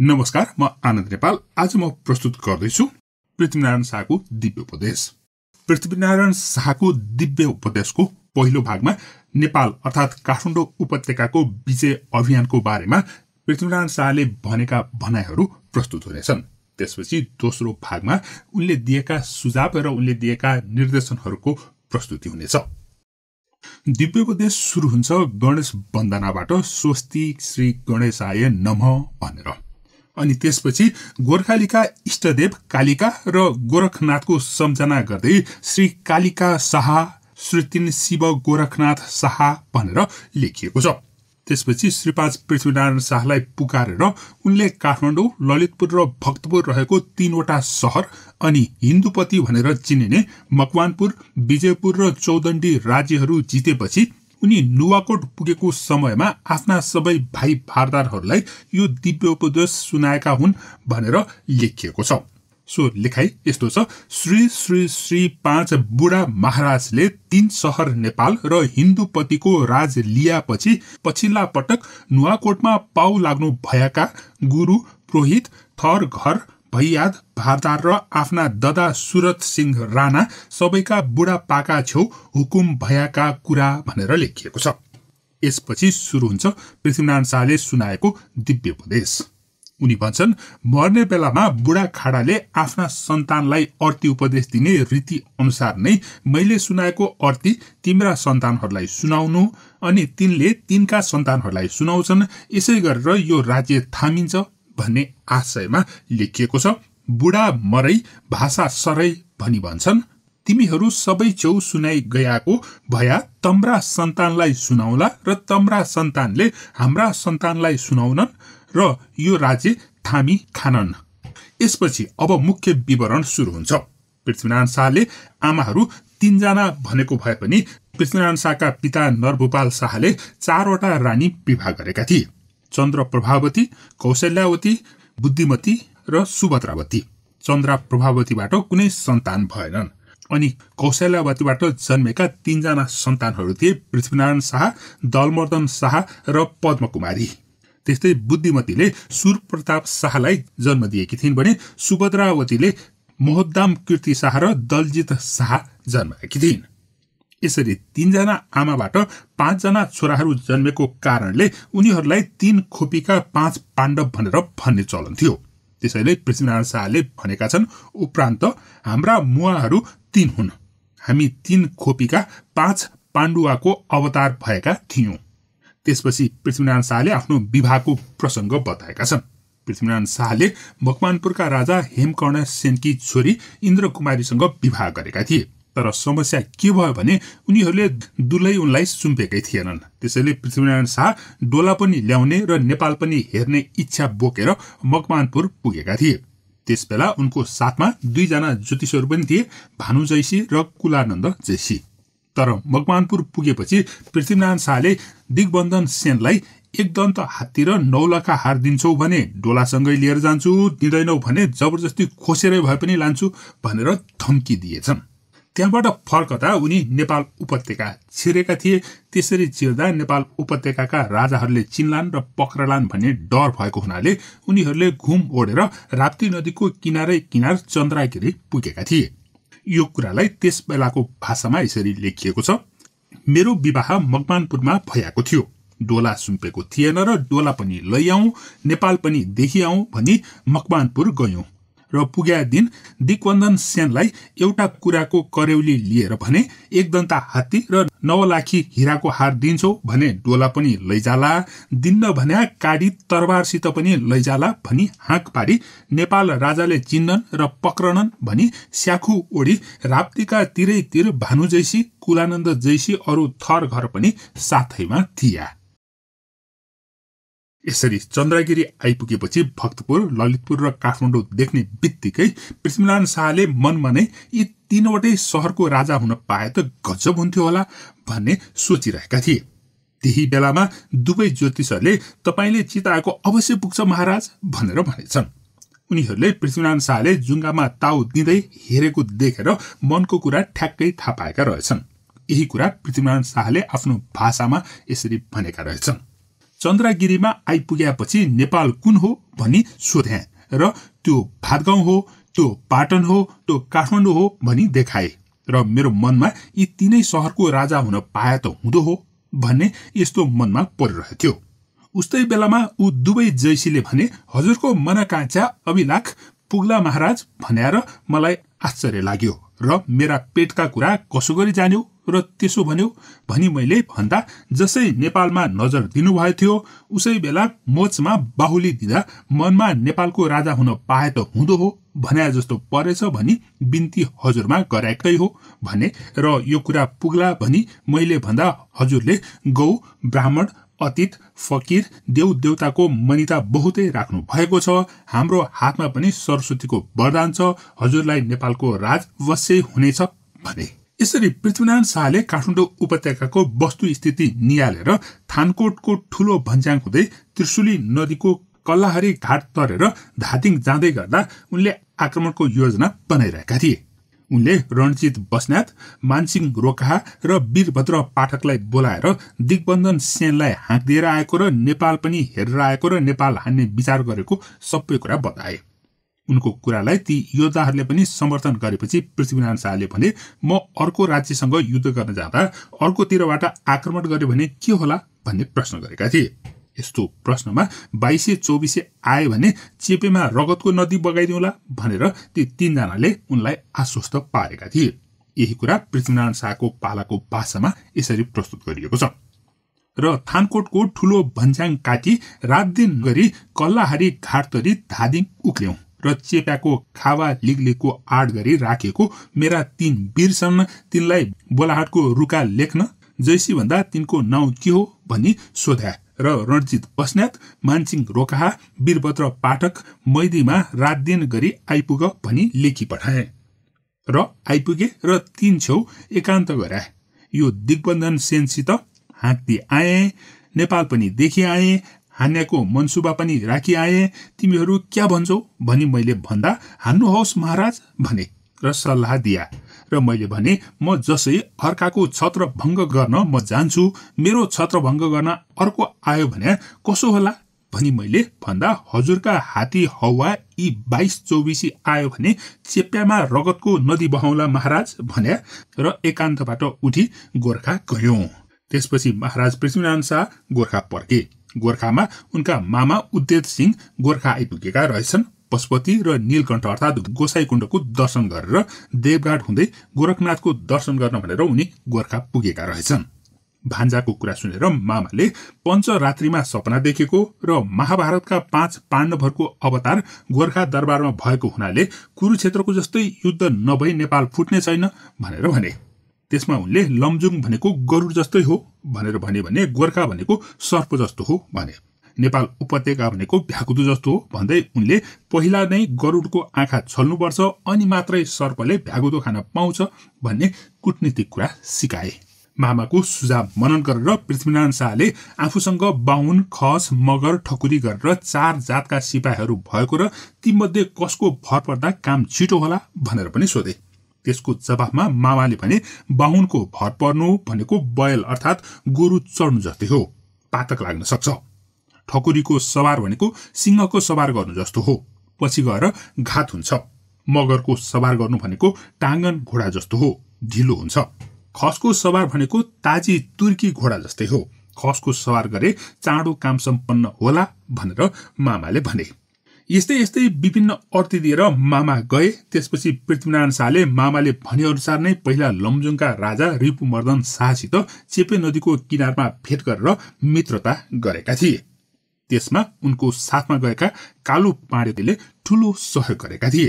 नमस्कार म आनन्द नेपाल आज म प्रस्तुत गर्दैछु पृथ्वीनारायण शाहको दिव्य उपदेश पृथ्वीनारायण शाहको दिव्य उपदेशको पहिलो भागमा नेपाल अर्थात् काठमाडौँ उपत्यकाको विजय अभियानको बारेमा पृथ्वीनारायण शाहले भनेका भनाइहरू प्रस्तुत हुनेछन् त्यसपछि दोस्रो भागमा उनले दिएका सुझाव र उनले दिएका निर्देशनहरूको प्रस्तुति हुनेछ दिव्य उपदेश सुरु हुन्छ गणेश वन्दनाबाट स्वस्ति श्री गणेशाय नम भनेर अनि त्यसपछि गोर्खालीका इष्टदेव कालिका र गोरखनाथको सम्झना गर्दै श्री कालिका शाह श्रुतिन शिव गोरखनाथ शाह भनेर लेखिएको छ त्यसपछि श्रीपाँच पृथ्वीनारायण शाहलाई पुकारेर उनले काठमाडौँ ललितपुर र भक्तपुर रहेको तीनवटा सहर अनि हिन्दुपति भनेर चिनिने मकवानपुर विजयपुर र चौदण्डी राज्यहरू जितेपछि उनी नुवाकोट पुगेको समयमा आफ्ना सबै भाइ भारदारहरूलाई यो दिव्य उपदेश सुनाएका हुन् भनेर लेखिएको छ सो लेखाइ यस्तो छ श्री श्री श्री पाँच बुढा महाराजले तीन सहर नेपाल र हिन्दूपतिको राज लिएपछि पछिल्ला पटक नुवाकोटमा पाउ लाग्नु भएका गुरु पुरोहित थर घर भैयाद भारदार र आफ्ना ददा सुरत सिंह राणा सबैका बुढापाका छेउ हुकुम भयाका कुरा भनेर लेखिएको छ यसपछि सुरु हुन्छ पृथ्वीनारायण शाहले सुनाएको दिव्य उपदेश उनी भन्छन् मर्ने बेलामा बुढा खाडाले आफ्ना सन्तानलाई अर्ती उपदेश दिने रीति अनुसार नै मैले सुनाएको अर्ती तिम्रा सन्तानहरूलाई सुनाउनु अनि तिनले तिनका सन्तानहरूलाई सुनाउँछन् यसै गरेर यो राज्य थामिन्छ भन्ने आशयमा लेखिएको छ बुढा मरै भाषा सरै भनी भन्छन् तिमीहरू सबै छेउ सुनाइ गएको भया तम्रा सन्तानलाई सुनाउला र तम्रा सन्तानले हाम्रा सन्तानलाई सुनाउनन् र यो राज्य थामी खानन् यसपछि अब मुख्य विवरण सुरु हुन्छ पृथ्वीनारायण शाहले आमाहरू तिनजना भनेको भए पनि पृथ्वीनारायण शाहका पिता नरभूपाल शाहले चारवटा रानी विवाह गरेका थिए चन्द्र प्रभावती कौशल्यावती बुद्धिमती र सुभद्रावती चन्द्रा प्रभावतीबाट कुनै सन्तान भएनन् अनि कौशल्यावतीबाट जन्मेका तीनजना सन्तानहरू थिए पृथ्वीनारायण शाह दलमर्दन शाह र पद्मकुमारी त्यस्तै बुद्धिमतीले सुरप्रताप शाहलाई जन्म दिएकी थिइन् भने सुभद्रावतीले मोहद्दाम कीर्ति शाह र दलजित शाह जन्माएकी थिइन् यसरी तीनजना आमाबाट पाँचजना छोराहरू जन्मेको कारणले उनीहरूलाई तीन खोपीका पाँच पाण्डव भनेर भन्ने चलन थियो त्यसैले पृथ्वीनारायण शाहले भनेका छन् उपरान्त हाम्रा मुवाहरू तीन हुन् हामी तीन खोपीका पाँच पाण्डुवाको अवतार भएका थियौँ त्यसपछि पृथ्वीनारायण शाहले आफ्नो विवाहको प्रसङ्ग बताएका छन् पृथ्वीनारायण शाहले मकवानपुरका राजा हेमकर्ण सेनकी छोरी इन्द्रकुमारीसँग विवाह गरेका थिए तर समस्या के भयो भने उनीहरूले दुलै उनलाई सुम्पेकै थिएनन् त्यसैले पृथ्वीनारायण शाह डोला पनि ल्याउने र नेपाल पनि हेर्ने इच्छा बोकेर मकवानपुर पुगेका थिए त्यसबेला उनको साथमा दुईजना ज्योतिषहरू पनि थिए भानु जैसी र कुलानन्द जैसी तर मकवानपुर पुगेपछि पृथ्वीनारायण शाहले दिग्बन्धन सेनलाई एकदम दन्त हात्ती र नौलाका हार दिन्छौ भने डोलासँगै लिएर जान्छु दिँदैनौ भने जबरजस्ती खोसेरै भए पनि लान्छु भनेर धम्की दिएछन् त्यहाँबाट फर्कदा उनी नेपाल उपत्यका छिरेका थिए त्यसरी छिर्दा नेपाल उपत्यका राजाहरूले चिन्लान् र पक्रलान् भन्ने डर भएको हुनाले उनीहरूले घुम ओढेर राप्ती नदीको किनारै किनार चन्द्रागिरी पुगेका थिए यो कुरालाई त्यस बेलाको भाषामा यसरी लेखिएको छ मेरो विवाह मकवानपुरमा भएको थियो डोला सुम्पेको थिएन र डोला पनि लैआ नेपाल पनि देखिआ भनी मकवानपुर गयौँ र पुग्या दिन दिक्वन्दन सेनलाई एउटा कुराको करेउली लिएर भने एक दन्ता हात्ती र नवलाखी हिराको हार दिन्छौ भने डोला पनि लैजाला दिन्न भन्या काडी तरबारसित पनि लैजाला भनी हाँक पारी नेपाल राजाले चिन्नन् र पक्रनन् भनी स्याखु ओढी राप्तीका तिरैतिर भानु जैसी कुलानन्द जैसी अरू थर घर पनि साथैमा थिया यसरी चन्द्रगिरी आइपुगेपछि भक्तपुर ललितपुर र काठमाडौँ देख्ने बित्तिकै पृथ्वीनारायण शाहले मनमा नै यी तीनवटै सहरको राजा हुन पाए त गजब हुन्थ्यो होला भन्ने सोचिरहेका थिए त्यही बेलामा दुवै ज्योतिषहरूले तपाईँले चिताएको अवश्य पुग्छ महाराज भनेर भनेछन् उनीहरूले पृथ्वीनारायण शाहले जुङ्गामा ताउ दिँदै हेरेको देखेर मनको कुरा ठ्याक्कै थाहा पाएका रहेछन् यही कुरा पृथ्वीनारायण शाहले आफ्नो भाषामा यसरी भनेका रहेछन् चन्द्रागिरीमा आइपुगेपछि नेपाल कुन हो भनी सोधे र त्यो भातगाउँ हो त्यो पाटन हो त्यो काठमाडौँ हो भनी देखाए र मेरो मनमा यी तिनै सहरको राजा हुन पाए त हुँदो हो भन्ने यस्तो मनमा परिरहेको थियो उस्तै बेलामा ऊ दुवै जैसीले भने हजुरको मनाकांक्षा अभिलाख पुग्ला महाराज भनेर मलाई आश्चर्य लाग्यो र मेरा पेटका कुरा कसो गरी जान्यो र त्यसो भन्यो भनी मैले भन्दा जसै नेपालमा नजर दिनुभएको थियो उसै बेला मोचमा बाहुली दिँदा मनमा नेपालको राजा हुन पाए त हुँदो हो भने जस्तो परेछ भनी बिन्ती हजुरमा गराएकै हो भने र यो कुरा पुग्ला भनी मैले भन्दा हजुरले गौ ब्राह्मण अतीत फकिर देव देवताको मनिता बहुतै राख्नु भएको छ हाम्रो हातमा पनि सरस्वतीको वरदान छ हजुरलाई नेपालको राज वश्य हुनेछ भने यसरी पृथ्वीनारायण शाहले काठमाडौँ उपत्यकाको वस्तुस्थिति निहालेर थानकोटको ठूलो भन्ज्याङ हुँदै त्रिशुली नदीको कल्लाहारी घाट तरेर धादिङ जाँदै गर्दा उनले आक्रमणको योजना बनाइरहेका थिए उनले रणजित बस्नेत मानसिंह रोकाहा र वीरभद्र पाठकलाई बोलाएर दिग्बन्धन सेनलाई हाँक दिएर आएको र नेपाल पनि हेरेर आएको र नेपाल हान्ने विचार गरेको सबै कुरा बताए उनको कुरालाई ती योद्धाहरूले पनि समर्थन गरेपछि पृथ्वीनारायण शाहले भने म अर्को राज्यसँग युद्ध गर्न जाँदा अर्कोतिरबाट आक्रमण गर्यो भने के होला भन्ने प्रश्न गरेका थिए यस्तो प्रश्नमा बाइसे चौबिसे आयो भने चेपेमा रगतको नदी बगाइदिउँला भनेर ती तीनजनाले उनलाई आश्वस्त पारेका थिए यही कुरा पृथ्वीनारायण शाहको पालाको भाषामा यसरी प्रस्तुत गरिएको छ र थानकोटको ठुलो भन्ज्याङ काटी रात दिन गरी कल्लाहारी घाटतरी धादिङ उक्ल्यौं र चेप्याको खावा लिगलिगको आड गरी राखेको मेरा तीन वीरसम्म तिनलाई बोलाहाटको रुका लेख्न जैसी भन्दा तिनको नाउँ के हो भनी सोध्या र रणजित बस्नेत मानसिंह रोकाहा वीरभद्र पाठक मैदीमा रातदिन गरी आइपुग भनी लेखी पठाए र आइपुगे र तीन छेउ एकान्त गराए यो दिग्बन्धन सेनसित हात्ती आए नेपाल पनि देखि आए हान्याको मनसुबा पनि राखी आए तिमीहरू क्या भन्छौ भनी मैले भन्दा हान्नुहोस् महाराज भने र सल्लाह दिया र मैले भने म जसै अर्काको छत्र भङ्ग गर्न म जान्छु मेरो छत्र भङ्ग गर्न अर्को आयो भने कसो होला भनी मैले भन्दा हजुरका हात्ती हवा यी बाइस चौबिसी आयो भने चेप्यामा रगतको नदी बहाउला महाराज भने र एकान्तबाट उठी गोर्खा गयौं त्यसपछि महाराज पृथ्वीनारायण शाह गोर्खा पर्के गोर्खामा उनका मामा उद्देत सिंह गोर्खा आइपुगेका रहेछन् पशुपति र नीलकण्ठ अर्थात् गोसाईकुण्डको दर्शन गरेर देवघाट हुँदै गोरखनाथको दर्शन गर्न भनेर उनी गोर्खा पुगेका रहेछन् भान्जाको कुरा सुनेर मामाले पञ्चरात्रिमा सपना देखेको र महाभारतका पाँच पाण्डवहरूको अवतार गोर्खा दरबारमा भएको हुनाले कुरुक्षेत्रको जस्तै युद्ध नभई नेपाल फुट्ने छैन भनेर भने त्यसमा उनले लमजुङ भनेको गरुड जस्तै हो भनेर भन्यो भने गोर्खा भनेको सर्प जस्तो हो भने नेपाल उपत्यका भनेको भ्याकुदो जस्तो हो भन्दै उनले पहिला नै गरुडको आँखा छल्नुपर्छ अनि मात्रै सर्पले भ्याकुदो खान पाउँछ भन्ने कुटनीतिक कुरा सिकाए मामाको सुझाव मनन गरेर पृथ्वीनारायण शाहले आफूसँग बाहुन खस मगर ठकुरी गरेर चार जातका सिपाहीहरू भएको र तीमध्ये कसको भर पर्दा काम छिटो होला भनेर पनि सोधे त्यसको जवाफमा मामाले भने बाहुनको भर पर्नु भनेको बयल अर्थात गोरु चढ्नु जस्तै हो पातक लाग्न सक्छ ठकुरीको सवार भनेको सिंहको सवार गर्नु जस्तो हो पछि गएर घात हुन्छ मगरको सवार गर्नु भनेको टाङ्गन घोडा जस्तो हो ढिलो हुन्छ खसको सवार भनेको ताजी तुर्की घोडा जस्तै हो खसको सवार गरे चाँडो काम सम्पन्न होला भनेर मामाले भने यस्तै यस्तै विभिन्न अर्थी दिएर मामा गए त्यसपछि पृथ्वीनारायण शाहले मामाले भनेअनुसार नै पहिला लमजुङका राजा रिपुमर्दन शाहसित चेपे नदीको किनारमा भेट गरेर मित्रता गरेका थिए त्यसमा उनको साथमा गएका कालु पाँडेले ठूलो सहयोग गरेका थिए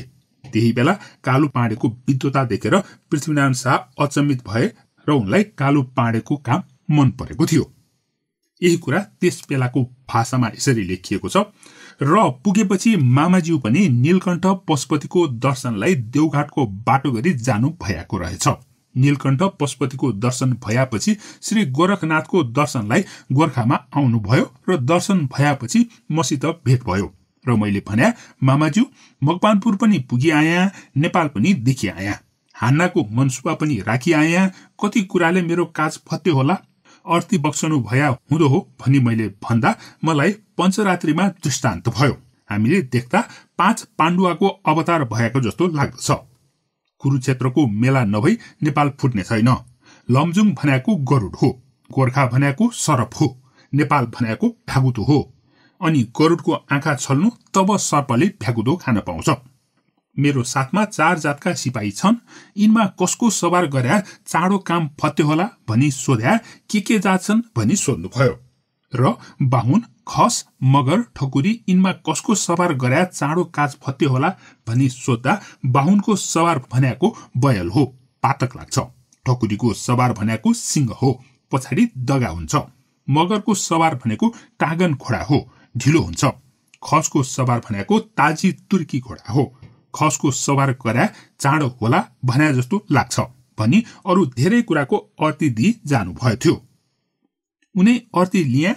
त्यही बेला कालु पाँडेको विद्वता देखेर पृथ्वीनारायण शाह अचम्मित भए र उनलाई कालु पाँडेको काम मन परेको थियो यही कुरा त्यस बेलाको भाषामा यसरी लेखिएको छ र पुगेपछि मामाज्यू पनि नीलकण्ठ पशुपतिको दर्शनलाई देवघाटको बाटो गरी जानु भएको रहेछ नीलकण्ठ पशुपतिको दर्शन भएपछि श्री गोरखनाथको दर्शनलाई गोर्खामा आउनुभयो र दर्शन भएपछि मसित भेट भयो र मैले भने मामाज्यू मकवानपुर पनि पुगिआया नेपाल पनि देखिआया हान्नाको मनसुबा पनि राखिआया कति कुराले मेरो काज फत्यो होला अर्थी बक्सनु भया हुँदो हो भनी मैले भन्दा मलाई पञ्चरात्रिमा दृष्टान्त भयो हामीले देख्दा पाँच पाण्डुवाको अवतार भएको जस्तो लाग्दछ कुरुक्षेत्रको मेला नभई नेपाल फुट्ने छैन लमजुङ भन्याको गरुड हो गोर्खा भन्याको सरप हो नेपाल भन्याको भ्यागुतो हो अनि गरुडको आँखा छल्नु तब सर्पले भ्यागुतो खान पाउँछ मेरो साथमा चार जातका सिपाही छन् यिनमा कसको सवार गरे चाँडो काम फत्यो होला भनी सोध्या के के जात छन् भनी सोध्नुभयो र बाहुन खस मगर ठकुरी यिनमा कसको सवार गरे चाँडो काज फत्यो होला भनी सोद्धा बाहुनको सवार भन्याको बयल हो पातक लाग्छ ठकुरीको सवार भनेको सिंह हो पछाडि दगा हुन्छ मगरको सवार भनेको टागन घोडा हो ढिलो हुन्छ खसको सवार भनेको ताजी तुर्की घोडा हो खसको सवार करा चाँडो होला भने जस्तो लाग्छ भनी अरू धेरै कुराको अर्ती दिई जानुभयो थियो उनै अर्ती लिया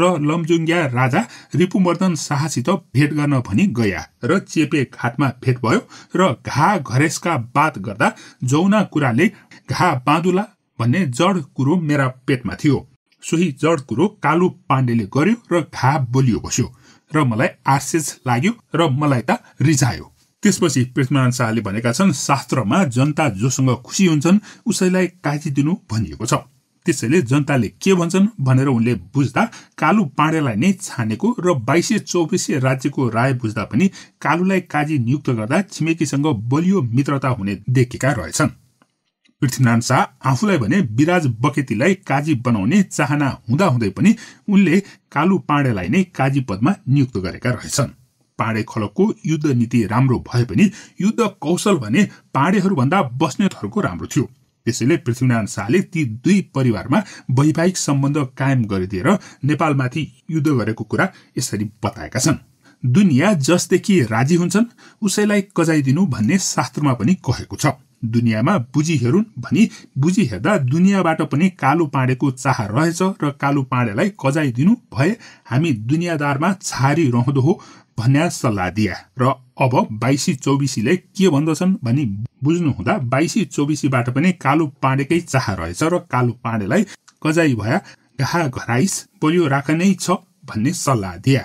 र लमजुङ्ग्या राजा रिपुमर्दन शाहसित भेट गर्न भनी गया र चेपे घाटमा भेट भयो र घा घरेसका बात गर्दा जौना कुराले घा बाँधुला भन्ने जड कुरो मेरा पेटमा थियो सोही जड कुरो कालु पाण्डेले गर्यो र घा बोलियो बस्यो र मलाई आशेष लाग्यो र मलाई त रिझायो त्यसपछि पृथ्वीनारायण शाहले भनेका छन् शास्त्रमा जनता जोसँग खुसी हुन्छन् उसैलाई दिनु भनिएको छ त्यसैले जनताले के भन्छन् भनेर उनले बुझ्दा कालु पाँडेलाई नै छानेको र बाइसे चौबिसे राज्यको राय बुझ्दा पनि कालुलाई काजी नियुक्त गर्दा छिमेकीसँग बलियो मित्रता हुने देखेका रहेछन् पृथ्वीनारायण शाह आफूलाई भने विराज बकेतीलाई काजी बनाउने चाहना हुँदाहुँदै पनि उनले कालु पाँडेलाई नै काजी पदमा नियुक्त गरेका रहेछन् पाँडे खलकको युद्ध नीति राम्रो भए पनि युद्ध कौशल भने पाँडेहरूभन्दा बस्नेतहरूको राम्रो थियो त्यसैले पृथ्वीनारायण शाहले ती दुई परिवारमा वैवाहिक सम्बन्ध कायम गरिदिएर नेपालमाथि युद्ध गरेको कुरा यसरी बताएका छन् दुनियाँ जसदेखि राजी हुन्छन् उसैलाई कजाइदिनु भन्ने शास्त्रमा पनि कहेको छ दुनियाँमा बुझी हेरुन् भनी बुझी हेर्दा दुनियाँबाट पनि कालो पाँडेको चाह रहेछ र कालो पाँडेलाई कजाइदिनु भए हामी दुनियाँदारमा छारी रहँदो हो भन्या सल्लाह दिए र अब बाइसी चौबिसीले के भन्दछन् भनी बुझ्नुहुँदा बाइसी चौबिसीबाट पनि कालो पाँडेकै चाह रहेछ र कालो पाँडेलाई कजाइ भया घा घराइस बलियो राख नै छ भन्ने सल्लाह दिए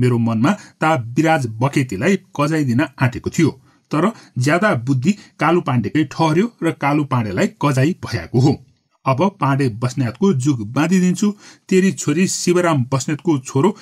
मेरो मनमा ता बिराज बकेतीलाई कजाइदिन आँटेको थियो तर ज्यादा बुद्धि कालु पाण्डेकै ठहर्यो र कालु पाण्डेलाई कजाई भएको हो अब पाण्डे बस्नेतको जुग बाँधिदिन्छु तेरी छोरी शिवराम बस्नेतको छोरो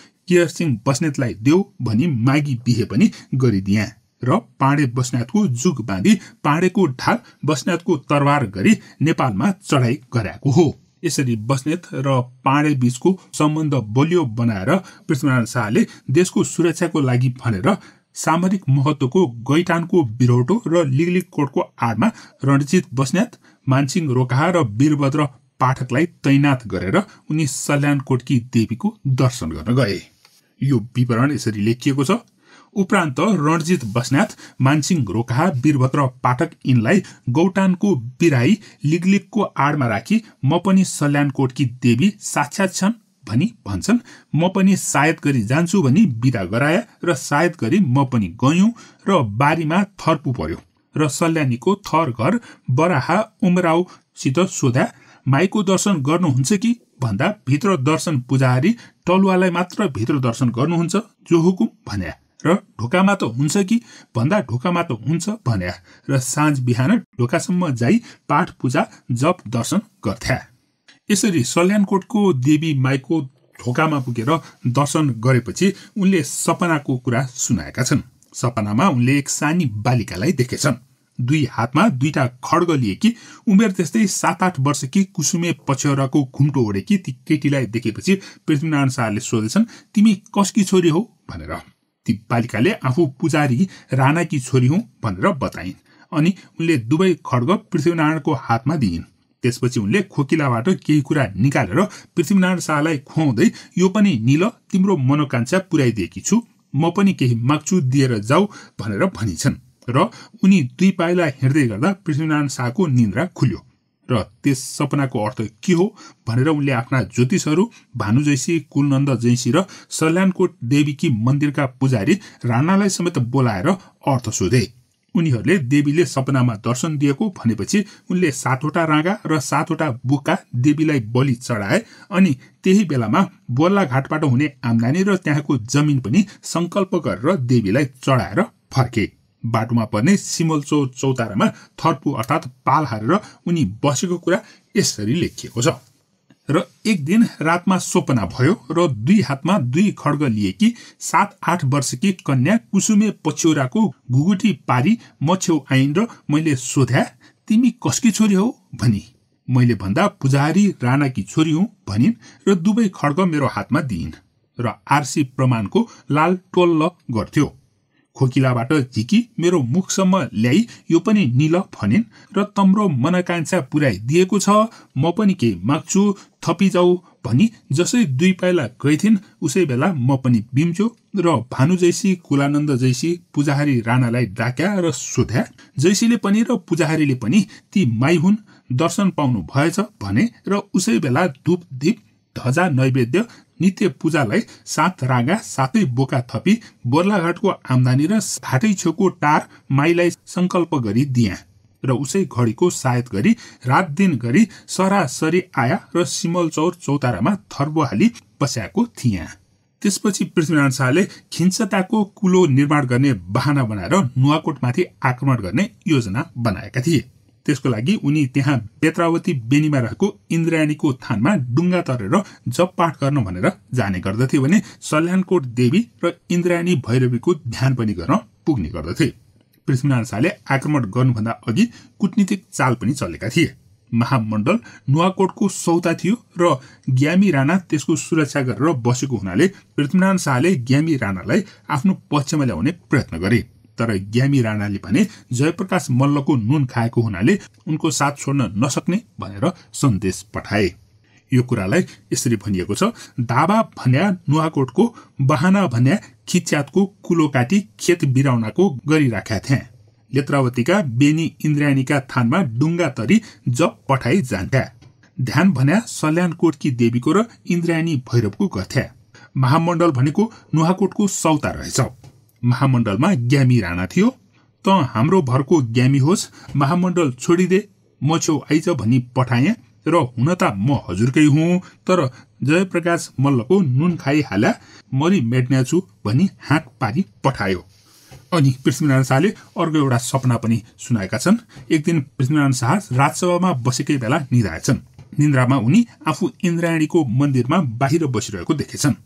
सिंह बस्नेतलाई देऊ भनी मागी बिहे पनि गरिदिए र पाँडे बस्नेतको जुग बाँधी पाँडेको ढाल बस्नेतको तरवार गरी नेपालमा चढाई गराएको हो यसरी बस्नेत र पाँडे बीचको सम्बन्ध बलियो बनाएर पृथ्वीनारायण शाहले देशको सुरक्षाको लागि भनेर सामरिक महत्वको गैठानको बिरौटो र लिगलिग कोटको आडमा रणजित बस्नेत मानसिंह रोकाहा र वीरभद्र पाठकलाई तैनाथ गरेर उनी सल्यानकोटकी देवीको दर्शन गर्न गए यो विवरण यसरी लेखिएको छ उपरान्त रणजित बस्नेत मानसिंह रोकाहा वीरभद्र पाठक यिनलाई गौटानको बिराई लिगलिगको आडमा राखी म पनि सल्यानकोटकी देवी साक्षात् छन् भनी भन्छन् म पनि सायद गरी जान्छु भनी बिदा गराए र सायद गरी म पनि गयौँ र बारीमा थर्पु पर्यो र सल्यानीको थर घर बराहा उमराउसित सोधा माईको दर्शन गर्नुहुन्छ कि भन्दा भित्र दर्शन पुजारी टलुवालाई मात्र भित्र दर्शन गर्नुहुन्छ जो हुकुम भन्या र ढोकामा त हुन्छ कि भन्दा ढोकामा त हुन्छ भन्या र साँझ बिहान ढोकासम्म जाई पाठ पूजा जप दर्शन गर्थ्या यसरी सल्यानकोटको देवी माईको ढोकामा पुगेर दर्शन गरेपछि उनले सपनाको कुरा सुनाएका छन् सपनामा उनले एक सानी बालिकालाई देखेछन् दुई हातमा दुईटा खड्ग लिएकी उमेर त्यस्तै सात आठ वर्ष कि कुसुमे पछ्यौराको घुम्टो ओढेकी ती केटीलाई देखेपछि पृथ्वीनारायण शाहले सोधेछन् तिमी कसकी छोरी हो भनेर ती बालिकाले आफू पुजारी राणाकी छोरी हुँ भनेर बताइन् अनि उनले दुवै खड्ग पृथ्वीनारायणको हातमा दिइन् त्यसपछि उनले खोकिलाबाट केही कुरा निकालेर पृथ्वीनारायण शाहलाई खुवाउँदै यो पनि निल तिम्रो मनोकांक्षा पुर्याइदिएकी छु म पनि केही माग्छु दिएर जाऊ भनेर भनिन्छन् र उनी दुई पाइला हिँड्दै गर्दा पृथ्वीनारायण शाहको निन्द्रा खुल्यो र त्यस सपनाको अर्थ के हो भनेर उनले आफ्ना ज्योतिषहरू भानु जैसी कुलनन्द जैसी र सल्यानकोट देवीकी मन्दिरका पुजारी राणालाई समेत बोलाएर अर्थ सोधे उनीहरूले देवीले सपनामा दर्शन दिएको भनेपछि उनले सातवटा राँगा र सातवटा बुक्का देवीलाई बलि चढाए अनि त्यही बेलामा बोल्ला बोल्लाघाटबाट हुने आमदानी र त्यहाँको जमिन पनि सङ्कल्प गरेर देवीलाई चढाएर फर्के बाटोमा पर्ने सिमलचो चौतारामा थर्पु अर्थात पाल हारेर उनी बसेको कुरा यसरी लेखिएको छ र एक दिन रातमा सपना भयो र दुई हातमा दुई खड्ग लिएकी सात आठ वर्षकी कन्या कुसुमे पछ्यौराको घुगुटी पारी म छेउ आइन् र मैले सोध्या तिमी कसकी छोरी हौ भनी मैले भन्दा पुजारी राणाकी छोरी हुँ भनिन् र दुवै खड्ग मेरो हातमा दिइन् र आरसी प्रमाणको लाल टोल्ल गर्थ्यो खोकिलाबाट झिकी मेरो मुखसम्म ल्याई यो पनि निल भनिन् र तम्रो मनाकांक्षा पुर्याइदिएको छ म पनि केही माग्छु थपिजाऊ भनी जसै दुई पाइला गइथिन् उसै बेला म पनि बिम्छु र भानु जैसी कुलानन्द जैसी पुजाहारी राणालाई डाक्या र सोध्या जैसीले पनि र पुजाहारीले पनि ती माई हुन् दर्शन पाउनु भएछ भने र उसै बेला धुप दीप धजा नैवेद्य नित्य पूजालाई सात रागा सातै बोका थपी बोर्लाघाटको आमदानी र घाटै छेउको टार माईलाई सङ्कल्प गरी दिया र उसै घडीको सायद गरी रात दिन गरी सरासरी आया र सिमलचौर चौतारामा थर्बो हाली बस्याएको थिए त्यसपछि पृथ्वीनारायण शाहले खिन्चताको कुलो निर्माण गर्ने बहाना बनाएर नुवाकोटमाथि आक्रमण गर्ने योजना बनाएका थिए त्यसको लागि उनी त्यहाँ बेत्रावती बेनीमा रहेको इन्द्रायणीको थानमा डुङ्गा तरेर जप पाठ गर्न भनेर जाने गर्दथे भने सल्यानकोट देवी र इन्द्रायणी भैरवीको ध्यान पनि गर्न पुग्ने गर्दथे पृथ्वीनारायण शाहले आक्रमण गर्नुभन्दा अघि कुटनीतिक चाल पनि चलेका थिए महामण्डल नुवाकोटको सौता थियो र ग्यामी राणा त्यसको सुरक्षा गरेर बसेको हुनाले पृथ्वीनारायण शाहले ज्ञामी राणालाई आफ्नो पक्षमा ल्याउने प्रयत्न गरे तर ज्ञामी राणाले भने जयप्रकाश मल्लको नुन खाएको हुनाले उनको साथ छोड्न नसक्ने भनेर सन्देश पठाए यो कुरालाई यसरी भनिएको छ दाबा भन्या नुवाकोटको बहाना भन्या खिच्यातको कुलो काटी खेत बिराउनाको गरिराखेका थिए लेत्रावतीका बेनी इन्द्रियानीका थानमा डुङ्गा तरी जप पठाइ जान्थ्या ध्यान भन्या सल्यानकोटकी देवीको र इन्द्रायणी भैरवको गर्थ्या महामण्डल भनेको नुहाकोटको सौता रहेछ महामण्डलमा ग्यामी राणा थियो त हाम्रो भरको ग्यामी होस् महामण्डल छोडिदे म छेउ आइज भनी पठाएँ र हुन त म हजुरकै हुँ तर जयप्रकाश मल्लको नुन खाइहाल्या मरि मेट्ने छु भनी हात पारी पठायो अनि पृथ्वीनारायण शाहले अर्को एउटा सपना पनि सुनाएका छन् एक दिन पृथ्वीनारायण शाह राजसभामा बसेकै बेला निधाएछन् निन्द्रामा उनी आफू इन्द्रायणीको मन्दिरमा बाहिर बसिरहेको देखेछन्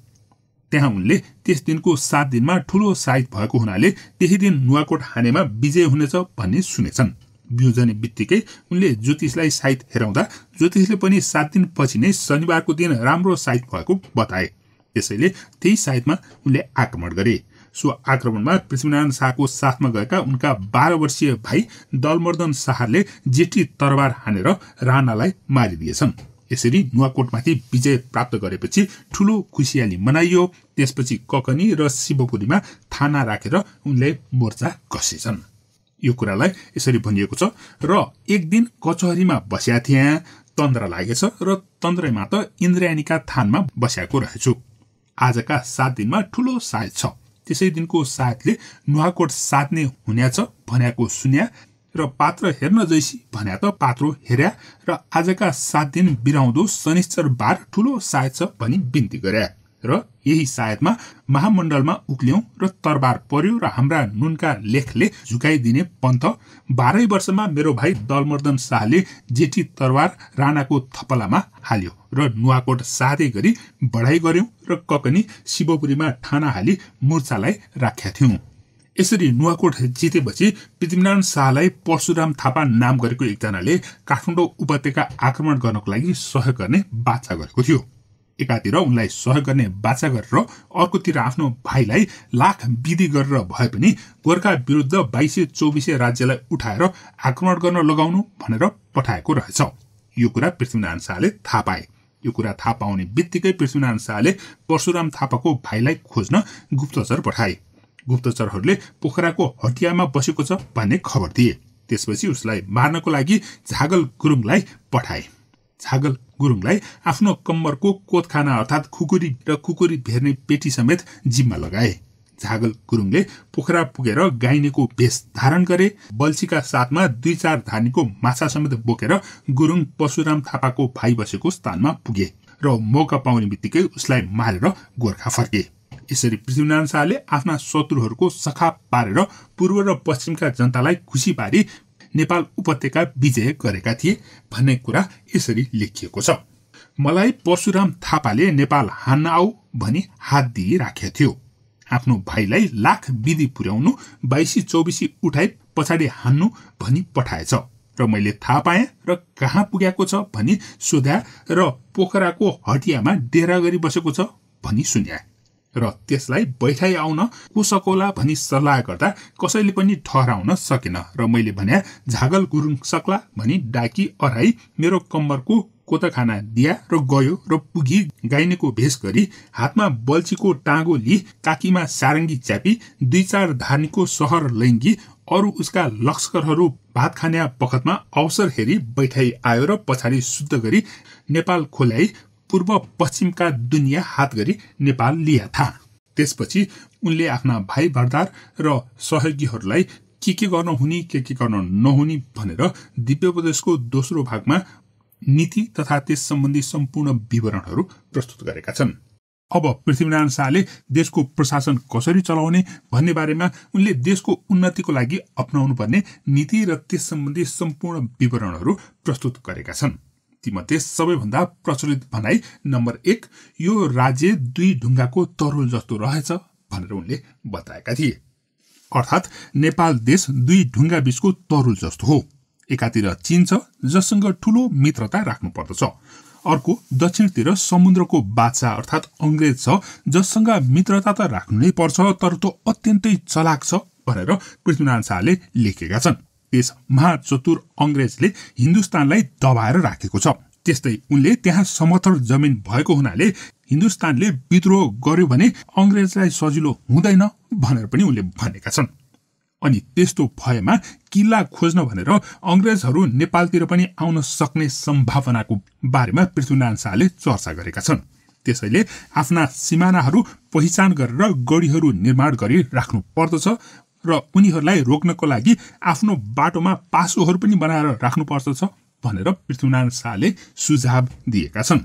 त्यहाँ उनले त्यस दिनको सात दिनमा ठूलो साइत भएको हुनाले त्यही दिन नुवाकोट हानेमा विजय हुनेछ भन्ने सुनेछन् बिउ जाने बित्तिकै उनले ज्योतिषलाई साइत हेराउँदा ज्योतिषले पनि सात दिनपछि नै शनिबारको दिन राम्रो साइत भएको बताए त्यसैले त्यही साइतमा उनले आक्रमण गरे सो आक्रमणमा पृथ्वीनारायण शाहको साथमा गएका उनका बाह्र वर्षीय भाइ दलमर्दन शाहले जेठी तरबार हानेर राणालाई मारिदिएछन् यसरी नुवाकोटमाथि विजय प्राप्त गरेपछि ठुलो खुसियाली मनाइयो त्यसपछि ककनी र शिवपुरीमा थाना राखेर रा उनले मोर्चा कसेछन् यो कुरालाई यसरी भनिएको छ र एक दिन कचहरीमा बस्या थिए तन्द्र लागेछ र तन्द्रैमा त इन्द्रयानीका थानमा बस्याएको रहेछु आजका सात दिनमा ठुलो सायद छ त्यसै दिनको सायदले नुवाकोट साथ्ने हुनेछ भनेको सुन्या र पात्र हेर्न जैसी भन्या त पात्रो हेर्या र आजका सात दिन बिराउँदो शनिश्चर बार ठुलो सायद छ भनी बिन्ती गरे र यही सायदमा महामण्डलमा उक्ल्यौं र तरबार पर्यो र हाम्रा नुनका लेखले झुकाइदिने पन्थ बाह्रै वर्षमा मेरो भाइ दलमर्दन शाहले जेठी तरबार राणाको थपलामा हाल्यो र नुवाकोट साधे गरी बढाइ गर्यौं र ककनी शिवपुरीमा ठाना हाली मोर्चालाई राख्या थियौं यसरी नुवाकोट जितेपछि पृथ्वीनारायण शाहलाई परशुराम थापा नाम गरेको एकजनाले काठमाडौँ उपत्यका आक्रमण गर्नको लागि सहयोग गर्ने बाछा गरेको थियो एकातिर उनलाई सहयोग गर्ने बाछा गरेर अर्कोतिर आफ्नो भाइलाई लाख विधि गरेर भए पनि गोर्खा विरुद्ध बाइसे चौबिसे राज्यलाई उठाएर आक्रमण गर्न लगाउनु भनेर पठाएको रहेछ यो कुरा पृथ्वीनारायण शाहले थाहा पाए यो कुरा थाहा पाउने बित्तिकै पृथ्वीनारायण शाहले परशुराम थापाको भाइलाई खोज्न गुप्तचर पठाए गुप्तचरहरूले पोखराको हटियामा बसेको छ भन्ने खबर दिए त्यसपछि उसलाई मार्नको लागि झागल गुरुङलाई पठाए झागल गुरुङलाई आफ्नो कम्बरको कोतखाना अर्थात् खुकुरी र खुकुरी भेर्ने पेटी समेत जिम्मा लगाए झागल गुरुङले पोखरा पुगेर गाइनेको भेष धारण गरे बल्छीका साथमा दुई चार धानीको माछा समेत बोकेर गुरुङ पशुराम थापाको भाइ बसेको स्थानमा पुगे र मौका पाउने बित्तिकै उसलाई मारेर गोर्खा फर्के यसरी पृथ्वीनारायण शाहले आफ्ना शत्रुहरूको सखा पारेर पूर्व र पश्चिमका जनतालाई खुसी पारी नेपाल उपत्यका विजय गरेका थिए भन्ने कुरा यसरी लेखिएको छ मलाई परशुराम थापाले नेपाल हान्न आऊ भनी हात दिइराखेको थियो आफ्नो भाइलाई लाख विधि पुर्याउनु बाइसी चौबिसी उठाइ पछाडि हान्नु भनी पठाएछ र मैले थाहा पाएँ र कहाँ पुगेको छ भनी सोध्या र पोखराको हटियामा डेरा गरी बसेको छ भनी सुन्या र त्यसलाई बैठाइ आउन कुसकोला भनी सल्लाह गर्दा कसैले पनि ठहराउन सकेन र मैले भने झागल गुरुङ सक्ला भनी डाकी अराई मेरो कम्बरको कोतखाना दिया र गयो र पुगी गाइनेको भेष गरी हातमा बल्छीको टाँगो लिई काकीमा सारङ्गी च्यापी दुई चार धानीको सहर लैङ्गी अरू उसका लस्करहरू भात खाने पखतमा अवसर हेरी बैठाइ आयो र पछाडि शुद्ध गरी नेपाल खोल्याई पूर्व पश्चिमका दुनियाँ हात गरी नेपाल लिएका था त्यसपछि उनले आफ्ना भाइ भरदार र सहयोगीहरूलाई के के गर्न हुने के के गर्न नहुने भनेर दिव्य प्रदेशको दोस्रो भागमा नीति तथा त्यस सम्बन्धी सम्पूर्ण विवरणहरू प्रस्तुत गरेका छन् अब पृथ्वीनारायण शाहले देशको प्रशासन कसरी चलाउने भन्ने बारेमा उनले देशको उन्नतिको लागि अप्नाउनुपर्ने नीति र त्यस सम्बन्धी सम्पूर्ण विवरणहरू प्रस्तुत गरेका छन् तीमध्ये सबैभन्दा प्रचलित भनाई नम्बर एक यो राज्य दुई ढुङ्गाको तरुल जस्तो रहेछ भनेर उनले बताएका थिए अर्थात् नेपाल देश दुई ढुङ्गा बीचको तरुल जस्तो हो एकातिर चीन छ जससँग ठूलो मित्रता राख्नु पर्दछ अर्को दक्षिणतिर समुद्रको बाछा अर्थात् अङ्ग्रेज छ जससँग मित्रता त राख्नु नै पर्छ तर त्यो अत्यन्तै चलाक छ भनेर पृथ्वीनारायण शाहले लेखेका छन् यस महाचतुर अङ्ग्रेजले हिन्दुस्तानलाई दबाएर राखेको छ त्यस्तै उनले त्यहाँ समथर जमिन भएको हुनाले हिन्दुस्तानले विद्रोह गर्यो भने अङ्ग्रेजलाई सजिलो हुँदैन भनेर पनि उनले भनेका छन् अनि त्यस्तो भएमा किल्ला खोज्न भनेर अङ्ग्रेजहरू नेपालतिर पनि आउन सक्ने सम्भावनाको बारेमा पृथ्वीनारायण शाहले चर्चा गरेका छन् त्यसैले आफ्ना सिमानाहरू पहिचान गरेर गढीहरू निर्माण गरी राख्नु पर्दछ र उनीहरूलाई रोक्नको लागि आफ्नो बाटोमा पासोहरू पनि बनाएर राख्नुपर्दछ भनेर पृथ्वीनारायण शाहले सुझाव दिएका छन्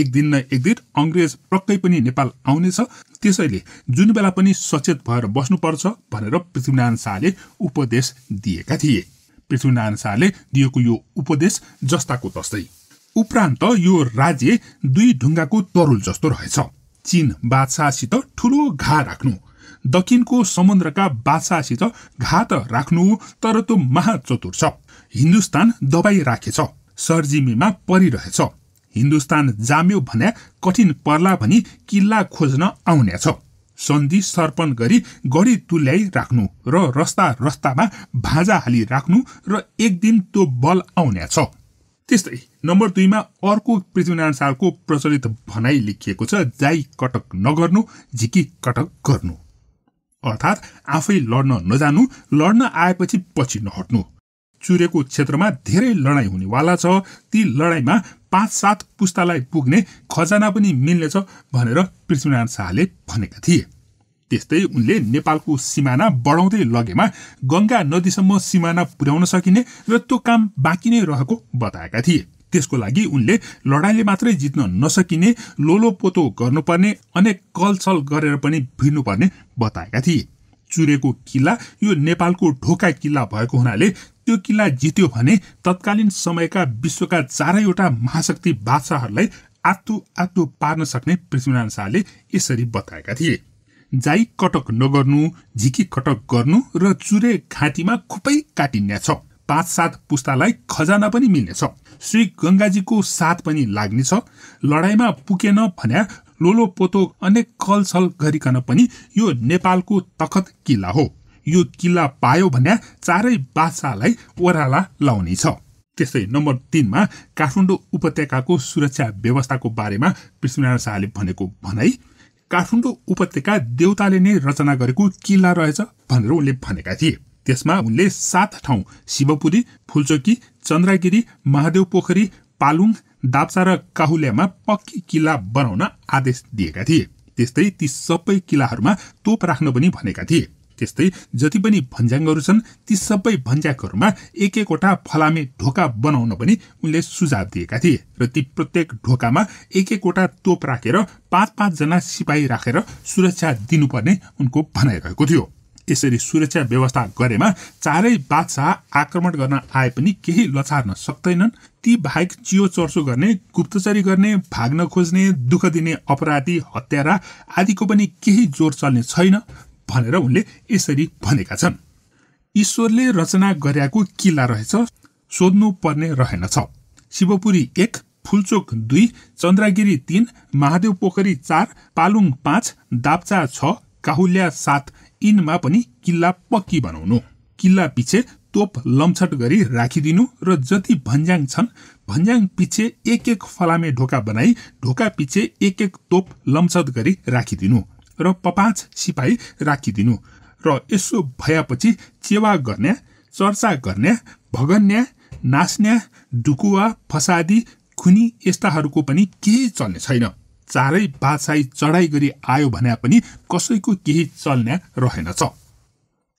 एक दिन न एक दिन अङ्ग्रेज पक्कै पनि नेपाल आउनेछ त्यसैले जुन बेला पनि सचेत भएर बस्नुपर्छ भनेर पृथ्वीनारायण शाहले उपदेश दिएका थिए पृथ्वीनारायण शाहले दिएको यो उपदेश जस्ताको तस्तै उपरान्त यो राज्य दुई ढुङ्गाको तरुल जस्तो रहेछ चीन बादशाहसित ठुलो घा राख्नु दक्षिणको समुद्रका बादशाहसित घात राख्नु तर त्यो महाचतुर छ हिन्दुस्तान दबाई राखेछ सरजिमीमा परिरहेछ हिन्दुस्तान जाम्यो भने कठिन पर्ला भनी किल्ला खोज्न आउनेछ सन्धि सर्पण गरी गढी तुल्याइ राख्नु र रस्ता रस्तामा हाली हालिराख्नु र एक दिन त्यो बल आउनेछ त्यस्तै नम्बर दुईमा अर्को पृथ्वीनारायण शाहको प्रचलित भनाई लेखिएको छ जाई कटक नगर्नु झिकी कटक गर्नु अर्थात् आफै लड्न नजानु लड्न आएपछि पछि नहट्नु चुरेको क्षेत्रमा धेरै लडाईँ हुनेवाला छ ती लडाईँमा पाँच सात पुस्तालाई पुग्ने खजाना पनि मिल्नेछ भनेर पृथ्वीनारायण शाहले भनेका थिए त्यस्तै उनले नेपालको सिमाना बढाउँदै लगेमा गङ्गा नदीसम्म सिमाना पुर्याउन सकिने र त्यो काम बाँकी नै रहेको बताएका थिए त्यसको लागि उनले लडाईँले मात्रै जित्न नसकिने लोलो पोतो गर्नुपर्ने अनेक कलछल गरेर पनि भिड्नुपर्ने बताएका थिए चुरेको किल्ला यो नेपालको ढोका किल्ला भएको हुनाले त्यो किल्ला जित्यो भने तत्कालीन समयका विश्वका चारैवटा महाशक्ति बादशाहहरूलाई आत्तु आत्तु पार्न सक्ने पृथ्वीनारायण शाहले यसरी बताएका थिए जाई कटक नगर्नु झिकी कटक गर्नु र चुरे घाँटीमा खुपै काटिन्या छ पाँच सात पुस्तालाई खजाना पनि मिल्नेछ श्री गङ्गाजीको साथ पनि लाग्नेछ लडाईँमा पुगेन भन्या लोलो पोतो अनेक कलछल गरिकन पनि यो नेपालको तखत किल्ला हो यो किल्ला पायो भन्या चारै बादशाहलाई ओह्राला लाउने छ त्यस्तै नम्बर तिनमा काठमाडौँ उपत्यकाको सुरक्षा व्यवस्थाको बारेमा पृथ्वीनारायण शाहले भनेको भनाई काठमाडौँ उपत्यका देउताले नै रचना गरेको किल्ला रहेछ भनेर उनले भनेका थिए त्यसमा उनले सात ठाउँ शिवपुरी फुलचोकी चन्द्रगिरी महादेव पोखरी पालुङ दाप्चा र काहुल्यामा पक्की किल्ला बनाउन आदेश दिएका थिए त्यस्तै ती सबै किल्लाहरूमा तोप राख्न पनि भनेका थिए त्यस्तै जति पनि भन्ज्याङहरू छन् ती सबै भन्ज्याङहरूमा एक एकवटा फलामे ढोका बनाउन पनि उनले सुझाव दिएका थिए र ती प्रत्येक ढोकामा एक एकवटा तोप राखेर पाँच पाँचजना सिपाही राखेर सुरक्षा दिनुपर्ने उनको भनाइरहेको थियो यसरी सुरक्षा व्यवस्था गरेमा चारै बादशाह आक्रमण गर्न आए पनि केही लछार्न सक्दैनन् ती बाहेक चियो चर्सो गर्ने गुप्तचरी गर्ने भाग्न खोज्ने दुःख दिने अपराधी हत्यारा आदिको पनि केही जोर चल्ने छैन भनेर उनले यसरी भनेका छन् ईश्वरले रचना गरेको किल्ला रहेछ सोध्नु पर्ने रहेनछ शिवपुरी एक फुलचोक दुई चन्द्रगिरी तिन महादेव पोखरी चार पालुङ पाँच दाप्चा छ काहुल्या सात यिनमा पनि किल्ला पक्की बनाउनु किल्ला पिछे तोप लम्छट गरी राखिदिनु र जति भन्ज्याङ छन् भन्ज्याङ पछि एक एक फलामे ढोका बनाई ढोका पछि एक एक तोप लम्छट गरी राखिदिनु र पपाँच सिपाही राखिदिनु र यसो भएपछि चेवा गर्ने चर्चा गर्ने भगन्या नाच्ने डुकुवा फसादी खुनी यस्ताहरूको पनि केही चल्ने छैन चारै बादशाही चढाइ गरी आयो भने पनि कसैको केही चल्ने रहेनछ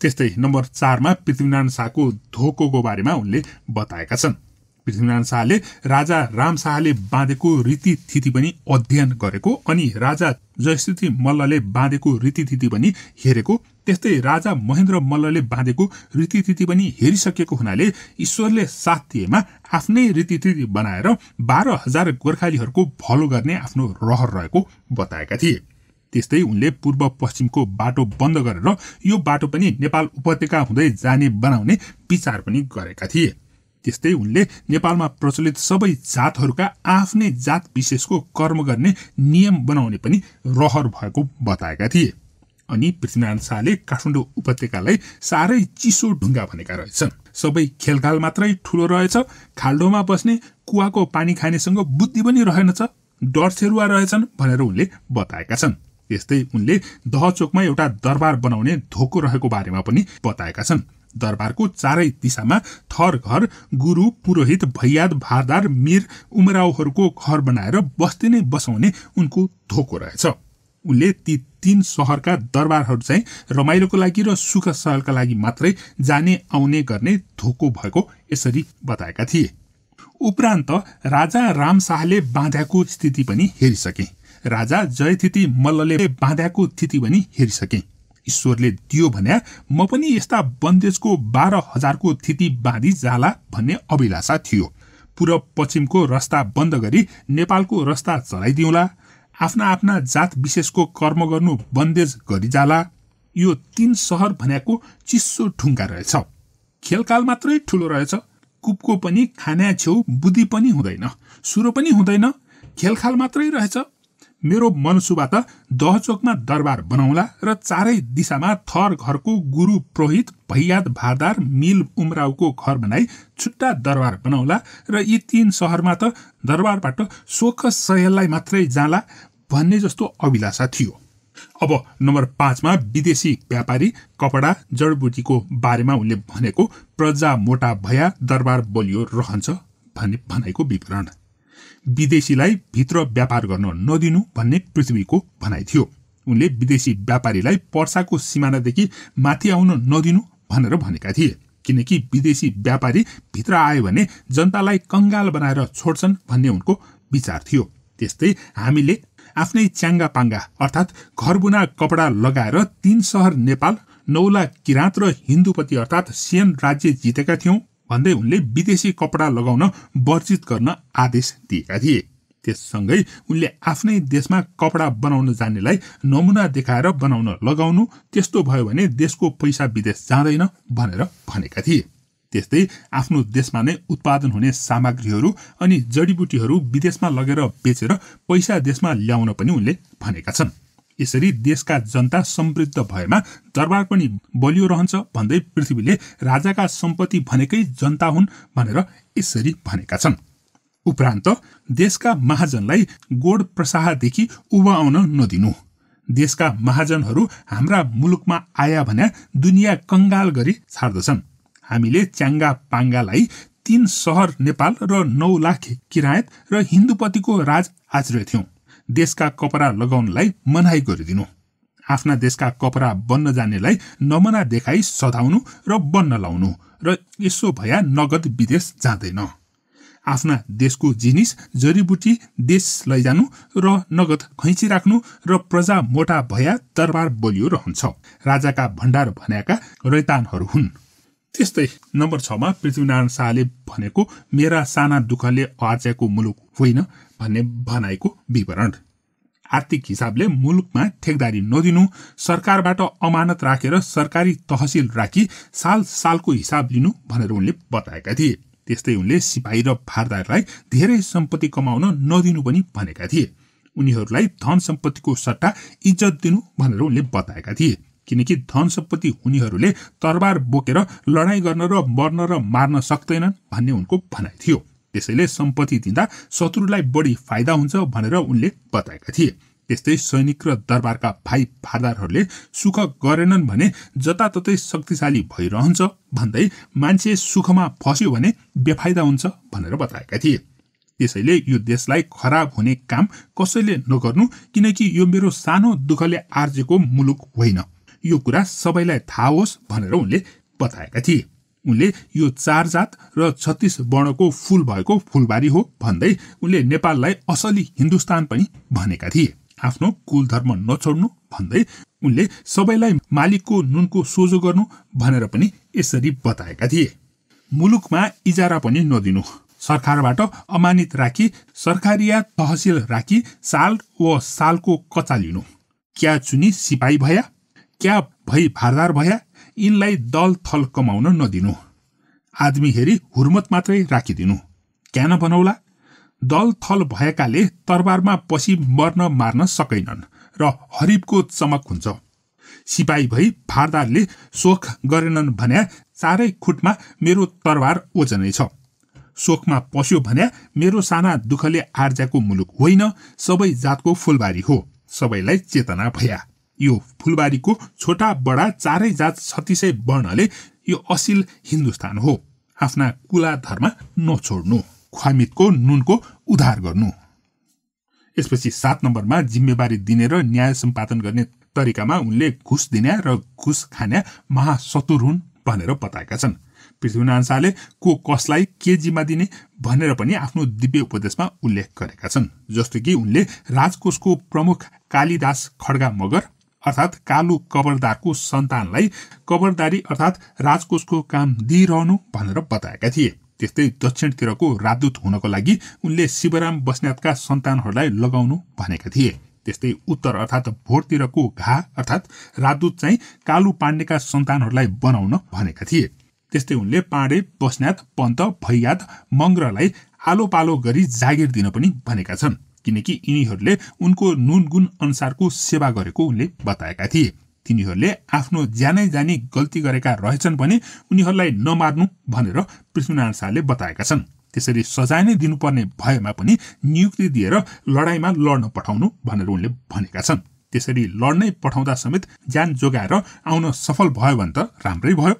त्यस्तै नम्बर चारमा पृथ्वीनारायण शाहको धोकोको बारेमा उनले बताएका छन् पृथ्वीनारायण शाहले राजा राम शाहले बाँधेको रीतिथिति पनि अध्ययन गरेको अनि राजा जयस्थिति मल्लले बाँधेको रीतिथिति पनि हेरेको त्यस्तै राजा महेन्द्र मल्लले बाँधेको रीतिथिति पनि हेरिसकेको हुनाले ईश्वरले साथ दिएमा आफ्नै रीतिथिति बनाएर बाह्र हजार गोर्खालीहरूको भलो गर्ने आफ्नो रहर रहेको बताएका थिए त्यस्तै उनले पूर्व पश्चिमको बाटो बन्द गरेर यो बाटो पनि नेपाल उपत्यका हुँदै जाने बनाउने विचार पनि गरेका थिए त्यस्तै उनले नेपालमा प्रचलित सबै जातहरूका आफ्नै जात विशेषको कर्म गर्ने नियम बनाउने पनि रहर भएको बताएका थिए अनि पृथ्वीनारायण शाहले काठमाडौँ उपत्यकालाई साह्रै चिसो ढुङ्गा भनेका रहेछन् सबै खेलखाल मात्रै ठुलो रहेछ खाल्डोमा बस्ने कुवाको पानी खानेसँग बुद्धि पनि रहेनछ डर छेरुवा रहेछन् भनेर उनले बताएका छन् त्यस्तै उनले दहचोकमा एउटा दरबार बनाउने धोको रहेको बारेमा पनि बताएका छन् दरबारको चारै दिशामा थर घर गुरु पुरोहित भैयाद भारदार मिर उमराउहरूको घर बनाएर बस्ती नै बसाउने उनको धोको रहेछ उनले ती तीन सहरका दरबारहरू चाहिँ रमाइलोको लागि र सुख सहरका लागि मात्रै जाने आउने गर्ने धोको भएको यसरी बताएका थिए उपरान्त राजा राम शाहले बाँध्याको स्थिति पनि हेरिसके राजा जयथिति मल्लले बाँध्याको स्थिति पनि हेरिसके ईश्वरले दियो भन्या म पनि यस्ता बन्देजको बाह्र हजारको थिति बाँधी जाला भन्ने अभिलाषा थियो पूर्व पश्चिमको रस्ता बन्द गरी नेपालको रस्ता चलाइदिउँला आफ्ना आफ्ना जात विशेषको कर्म गर्नु बन्देज गरिजाला यो तीन सहर भनेको चिसो ढुङ्गा रहेछ खेलकाल मात्रै ठुलो रहेछ कुपको पनि खाना छेउ बुद्धि पनि हुँदैन सुरो पनि हुँदैन खेलखाल मात्रै रहेछ मेरो मनसुबा त दहचोकमा दरबार बनाउला र चारै दिशामा थर घरको गुरु प्रोहित भैयाद भादार मिल उमरावको घर बनाई छुट्टा दरबार बनाउला र यी तीन सहरमा त दरबारबाट शोक सयललाई मात्रै जाला भन्ने जस्तो अभिलाषा थियो अब नम्बर पाँचमा विदेशी व्यापारी कपडा जडबुटीको बारेमा उनले भनेको प्रजा मोटा भया दरबार बलियो रहन्छ भन्ने भनाइको विवरण विदेशीलाई भित्र व्यापार गर्न नदिनु भन्ने पृथ्वीको भनाइ थियो उनले विदेशी व्यापारीलाई पर्साको सिमानादेखि माथि आउन नदिनु भनेर भनेका थिए किनकि विदेशी व्यापारी भित्र आयो भने जनतालाई कङ्गाल बनाएर छोड्छन् भन्ने उनको विचार थियो त्यस्तै हामीले आफ्नै च्याङ्गा पाङ्गा अर्थात् घरबुना कपडा लगाएर तीन सहर नेपाल नौला किराँत र हिन्दुपति अर्थात् सेन राज्य जितेका थियौँ भन्दै उनले विदेशी कपडा लगाउन वर्जित गर्न आदेश दिएका थिए त्यससँगै उनले आफ्नै देशमा कपडा बनाउन जानेलाई नमुना देखाएर बनाउन लगाउनु त्यस्तो भयो भने देशको पैसा विदेश जाँदैन भनेर भनेका थिए त्यस्तै आफ्नो देशमा नै उत्पादन हुने सामग्रीहरू अनि जडीबुटीहरू विदेशमा लगेर बेचेर पैसा देशमा ल्याउन पनि उनले भनेका छन् यसरी देशका जनता समृद्ध भएमा दरबार पनि बलियो रहन्छ भन्दै पृथ्वीले राजाका सम्पत्ति भनेकै जनता हुन् भनेर यसरी भनेका छन् उपरान्त देशका महाजनलाई गोड प्रसाहदेखि उभ आउन नदिनु देशका महाजनहरू हाम्रा मुलुकमा आया भने दुनियाँ कङ्गाल गरी छाड्दछन् हामीले च्याङ्गा पाङ्गालाई तीन सहर नेपाल र नौ लाख किरायत र हिन्दूपतिको राज आचरेथ्यौँ देशका कपडा लगाउनलाई मनाइ गरिदिनु आफ्ना देशका कपडा बन्न जानेलाई नमना देखाइ सधाउनु र बन्न लाउनु र यसो भया नगद विदेश जाँदैन आफ्ना देशको जिनिस जडीबुटी देश लैजानु र नगद खैँची राख्नु र प्रजा मोटा भया दरबार बोलियो रहन्छ राजाका भण्डार भनेका रैतानहरू हुन् त्यस्तै नम्बर छमा पृथ्वीनारायण शाहले भनेको मेरा साना दुःखले आर्ज्याको मुलुक होइन भन्ने भनाइको विवरण आर्थिक हिसाबले मुलुकमा ठेकदारी नदिनु सरकारबाट अमानत राखेर सरकारी तहसिल राखी साल सालको हिसाब लिनु भनेर उनले बताएका थिए त्यस्तै उनले सिपाही र भारदारलाई धेरै सम्पत्ति कमाउन नदिनु पनि भनेका थिए उनीहरूलाई धन सम्पत्तिको सट्टा इज्जत दिनु भनेर उनले बताएका थिए किनकि धन सम्पत्ति हुनेहरूले तरबार बोकेर लडाईँ गर्न र मर्न र मार्न सक्दैनन् भन्ने उनको भनाइ थियो त्यसैले सम्पत्ति दिँदा शत्रुलाई बढी फाइदा हुन्छ भनेर उनले बताएका थिए त्यस्तै सैनिक र दरबारका भाइ भारदारहरूले सुख गरेनन् भने जताततै शक्तिशाली भइरहन्छ भन्दै मान्छे सुखमा फस्यो भने बेफाइदा हुन्छ भनेर बताएका थिए त्यसैले यो देशलाई खराब हुने काम कसैले नगर्नु किनकि यो मेरो सानो दुःखले आर्जेको मुलुक होइन यो कुरा सबैलाई थाहा होस् भनेर उनले बताएका थिए उनले यो चार जात र छत्तिस वर्णको फूल भएको फूलबारी हो भन्दै उनले नेपाललाई असली हिन्दुस्तान पनि भनेका थिए आफ्नो कुल धर्म नछोड्नु भन्दै उनले सबैलाई मालिकको नुनको सोझो गर्नु भनेर पनि यसरी बताएका थिए मुलुकमा इजारा पनि नदिनु सरकारबाट अमानित राखी सरकारिया तहसिल राखी साल व सालको कचा लिनु क्या चुनी सिपाही भया क्या भई भारदार भया यिनलाई दल थल कमाउन नदिनु आदमी हेरी हुर्मत मात्रै राखिदिनु क्यान बनाउला दल थल भएकाले तरबारमा पछि मर्न मार्न सकैनन् र हरिबको चमक हुन्छ सिपाही भई भारदारले शोख गरेनन् भने चारै खुटमा मेरो तरबार ओजनै छ शोखमा पस्यो भने मेरो साना दुःखले आर्जाको मुलुक होइन सबै जातको फुलबारी हो सबैलाई चेतना भया यो फुलबारीको छोटा बडा चारै जात छत्तिसै वर्णले यो असिल हिन्दुस्तान हो आफ्ना कुला धर्म नछोड्नु ख्वामितको नुनको उद्धार गर्नु यसपछि सात नम्बरमा जिम्मेवारी दिने र न्याय सम्पादन गर्ने तरिकामा उनले घुस दिने र घुस खाने महासतुर हुन् भनेर बताएका छन् पृथ्वीनारायण शाहले को कसलाई के जिम्मा दिने भनेर पनि आफ्नो दिव्य उपदेशमा उल्लेख गरेका छन् जस्तो कि उनले राजकोषको प्रमुख कालिदास खड्गा मगर अर्थात् कालु कबरदारको सन्तानलाई कबरदारी अर्थात् राजकोषको काम दिइरहनु भनेर बताएका थिए त्यस्तै दक्षिणतिरको राजदूत हुनको लागि उनले शिवराम बस्नेतका सन्तानहरूलाई लगाउनु भनेका थिए त्यस्तै उत्तर अर्थात् भोरतिरको घा अर्थात् राजदूत चाहिँ कालु पाण्डेका सन्तानहरूलाई बनाउन भनेका थिए त्यस्तै उनले पाण्डे बस्नेत पन्त भैयात मङ्ग्रलाई आलो पालो गरी जागिर दिन पनि भनेका छन् किनकि यिनीहरूले उनको नुनगुन अनुसारको सेवा गरेको उनले बताएका थिए तिनीहरूले आफ्नो ज्यानै जानी गल्ती गरेका रहेछन् भने उनीहरूलाई नमार्नु भनेर पृथ्वीनारायण शाहले बताएका छन् त्यसरी सजाय नै दिनुपर्ने भएमा पनि नियुक्ति दिएर लडाईँमा लड्न पठाउनु भनेर उनले भनेका छन् त्यसरी लड्नै पठाउँदा समेत ज्यान जोगाएर आउन सफल भयो भने त राम्रै भयो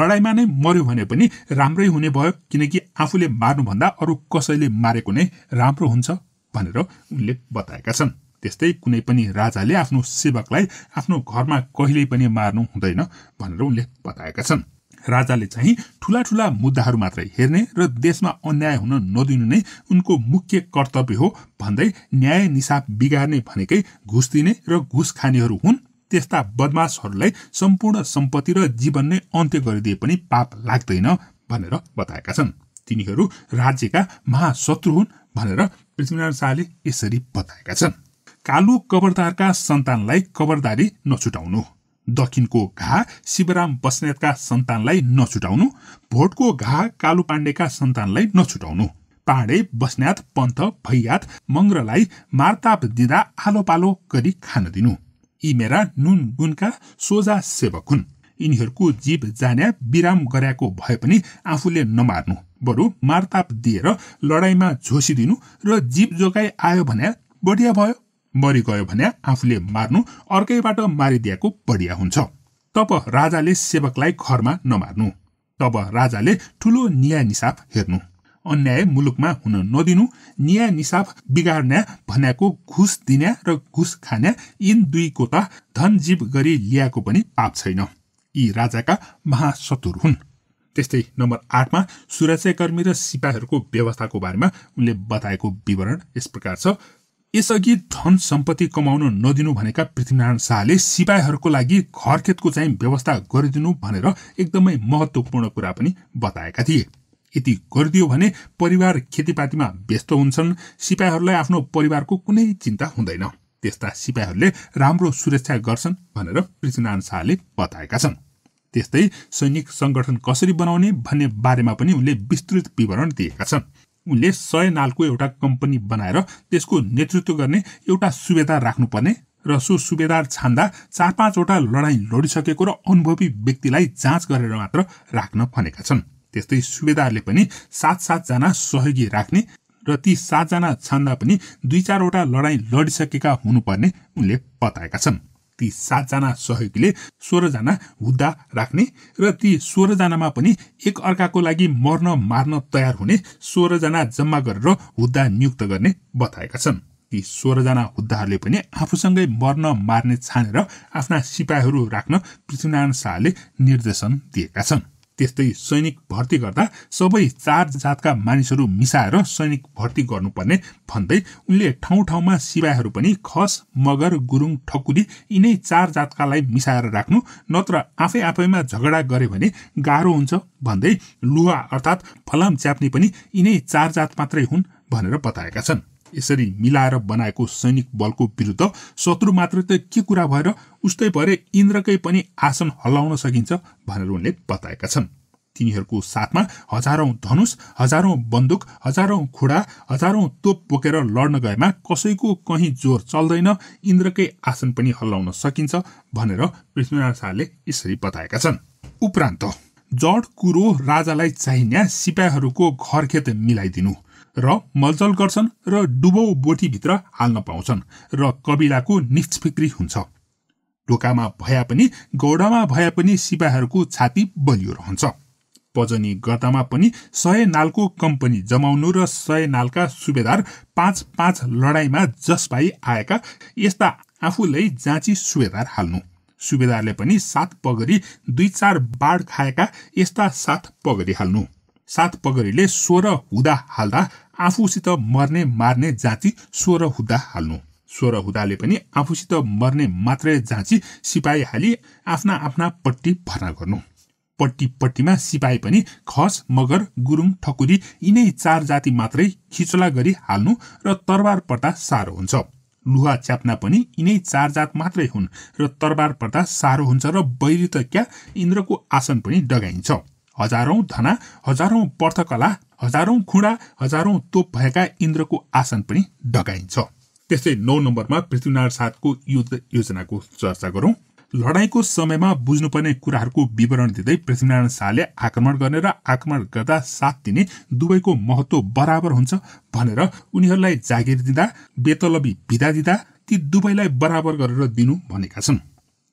लडाइँमा नै मर्यो भने पनि राम्रै हुने भयो किनकि आफूले मार्नुभन्दा अरू कसैले मारेको नै राम्रो हुन्छ भनेर उनले बताएका छन् त्यस्तै कुनै पनि राजाले आफ्नो सेवकलाई आफ्नो घरमा कहिल्यै पनि मार्नु हुँदैन भनेर उनले बताएका छन् राजाले चाहिँ ठुला ठुला मुद्दाहरू मात्रै हेर्ने र देशमा अन्याय हुन नदिनु नै उनको मुख्य कर्तव्य हो भन्दै न्याय निसाब बिगार्ने भनेकै घुस दिने र घुस खानेहरू हुन् त्यस्ता बदमाशहरूलाई सम्पूर्ण सम्पत्ति र जीवन नै अन्त्य गरिदिए पनि पाप लाग्दैन भनेर बताएका छन् तिनीहरू राज्यका महाशत्रु हुन् भनेर पृथ्वीनारायण शाहले यसरी बताएका छन् कालो कबरदारका सन्तानलाई कबरदारी नछुटाउनु दक्षिणको घा शिवराम बस्नेतका सन्तानलाई नछुटाउनु भोटको घा कालु पाण्डेका सन्तानलाई नछुटाउनु पाण्डे बस्नेत पन्थ भैयात मङ्ग्रलाई मार्ताप दिँदा आलो पालो गरी खान दिनु यी मेरा नुन गुनका सोझा सेवक हुन् यिनीहरूको जीव जान्या विराम गराएको भए पनि आफूले नमार्नु बरु मारताप दिएर लडाईँमा झोसिदिनु र जीव जोगाई आयो भने बढिया भयो मरि गयो भने आफूले मार्नु अर्कैबाट मारिदिएको बढिया हुन्छ तब राजाले सेवकलाई घरमा नमार्नु तब राजाले ठुलो न्याय निसाफ हेर्नु अन्याय मुलुकमा हुन नदिनु न्याय निसाफ बिगार्ने भनेको घुस दिने र घुस खाने यिन दुई कोता धनजीव गरी ल्याएको पनि पाप छैन यी राजाका महाशत्रु हुन् त्यस्तै नम्बर आठमा सुरक्षाकर्मी र सिपाहीहरूको व्यवस्थाको बारेमा उनले बताएको विवरण यस प्रकार छ यसअघि धन सम्पत्ति कमाउन नदिनु भनेका पृथ्वीनारायण शाहले सिपाहीहरूको लागि घरखेतको चाहिँ व्यवस्था गरिदिनु भनेर एकदमै महत्त्वपूर्ण कुरा पनि बताएका थिए यति गरिदियो भने परिवार खेतीपातीमा व्यस्त हुन्छन् सिपाहीहरूलाई आफ्नो परिवारको कुनै चिन्ता हुँदैन त्यस्ता सिपाहीहरूले राम्रो सुरक्षा गर्छन् भनेर पृथ्वीनारायण शाहले बताएका छन् त्यस्तै सैनिक सङ्गठन कसरी बनाउने भन्ने बारेमा पनि उनले विस्तृत विवरण दिएका छन् उनले सय नालको एउटा कम्पनी बनाएर त्यसको नेतृत्व गर्ने एउटा सुबेदार राख्नुपर्ने र सो सुबेदार छान्दा चार पाँचवटा लडाईँ लडिसकेको र अनुभवी व्यक्तिलाई जाँच गरेर मात्र राख्न भनेका छन् त्यस्तै सुबेदारले पनि सात सातजना सहयोगी राख्ने र ती सातजना छान्दा पनि दुई चारवटा लडाईँ लडिसकेका हुनुपर्ने उनले बताएका छन् ती सातजना सहयोगीले सोह्रजना हुद्दा राख्ने र ती सोह्रजनामा पनि एक अर्काको लागि मर्न मार्न तयार हुने सोह्रजना जम्मा गरेर हुद्दा नियुक्त गर्ने बताएका छन् ती सोह्रजना हुद्दाहरूले पनि आफूसँगै मर्न मार्ने छानेर आफ्ना सिपाहीहरू राख्न पृथ्वीनारायण शाहले निर्देशन दिएका छन् त्यस्तै सैनिक भर्ती गर्दा सबै चार जातका मानिसहरू मिसाएर सैनिक भर्ती गर्नुपर्ने भन्दै उनले ठाउँ ठाउँमा सिपाहीहरू पनि खस मगर गुरुङ ठकुली यिनै चार जातकालाई मिसाएर राख्नु नत्र आफै आफैमा झगडा गरे भने गाह्रो हुन्छ भन्दै लुहा अर्थात् फलाम च्याप्ने पनि यिनै चार जात मात्रै हुन् भनेर बताएका छन् यसरी मिलाएर बनाएको सैनिक बलको विरुद्ध शत्रु मात्र त के कुरा भएर उस्तै भए इन्द्रकै पनि आसन हल्लाउन सकिन्छ भनेर उनले बताएका छन् तिनीहरूको साथमा हजारौं धनुष हजारौं बन्दुक हजारौं खुडा हजारौं तोप बोकेर लड्न गएमा कसैको कहीँ जोर चल्दैन इन्द्रकै आसन पनि हल्लाउन सकिन्छ भनेर पृथ्वीनारायण शाहले यसरी बताएका छन् उपरान्त जड कुरो राजालाई चाहिने सिपाहीहरूको खेत मिलाइदिनु र मलजल गर्छन् र डुबौ बोटीभित्र हाल्न पाउँछन् र कबिलाको निष्फिक्री हुन्छ ढोकामा भए पनि गौडामा भए पनि सिपाहरूको छाती बलियो रहन्छ पजनी गर्दामा पनि सय नालको कम्पनी जमाउनु र सय नालका सुबेदार पाँच पाँच लडाईँमा जसपाई आएका यस्ता आफूलाई जाँची सुबेदार हाल्नु सुबेदारले पनि सात पगरी दुई चार बाढ खाएका यस्ता सात पगरी हाल्नु सात पगरीले सोह्र हुँदा हाल्दा आफूसित मर्ने मार्ने जाति स्वर हुँदा हाल्नु स्वर हुँदाले पनि आफूसित मर्ने मात्रै जाँची सिपाही हाली आफ्ना आफ्ना पट्टि भर्ना गर्नु पट्टी पट्टीमा सिपाही पनि खस मगर गुरुङ ठकुरी यिनै चार जाति मात्रै खिचला गरी हाल्नु र तरबार पर्दा साह्रो हुन्छ लुहा च्याप्ना पनि यिनै चार जात मात्रै हुन् र तरबार पर्दा साह्रो हुन्छ र बैरी त क्या इन्द्रको आसन पनि डगाइन्छ हजारौँ धना हजारौँ पर्थकला हजारौं खुँडा हजारौं तोप भएका इन्द्रको आसन पनि डगाइन्छ त्यस्तै नौ नम्बरमा पृथ्वीनारायण साथको युद्ध योजनाको चर्चा गरौं लडाईँको समयमा बुझ्नुपर्ने कुराहरूको विवरण दिँदै पृथ्वीनारायण शाहले आक्रमण गर्ने र आक्रमण गर्दा साथ दिने दुवैको महत्व बराबर हुन्छ भनेर उनीहरूलाई जागिर दिँदा बेतलबी विदा दिँदा ती दुवैलाई बराबर गरेर दिनु भनेका छन्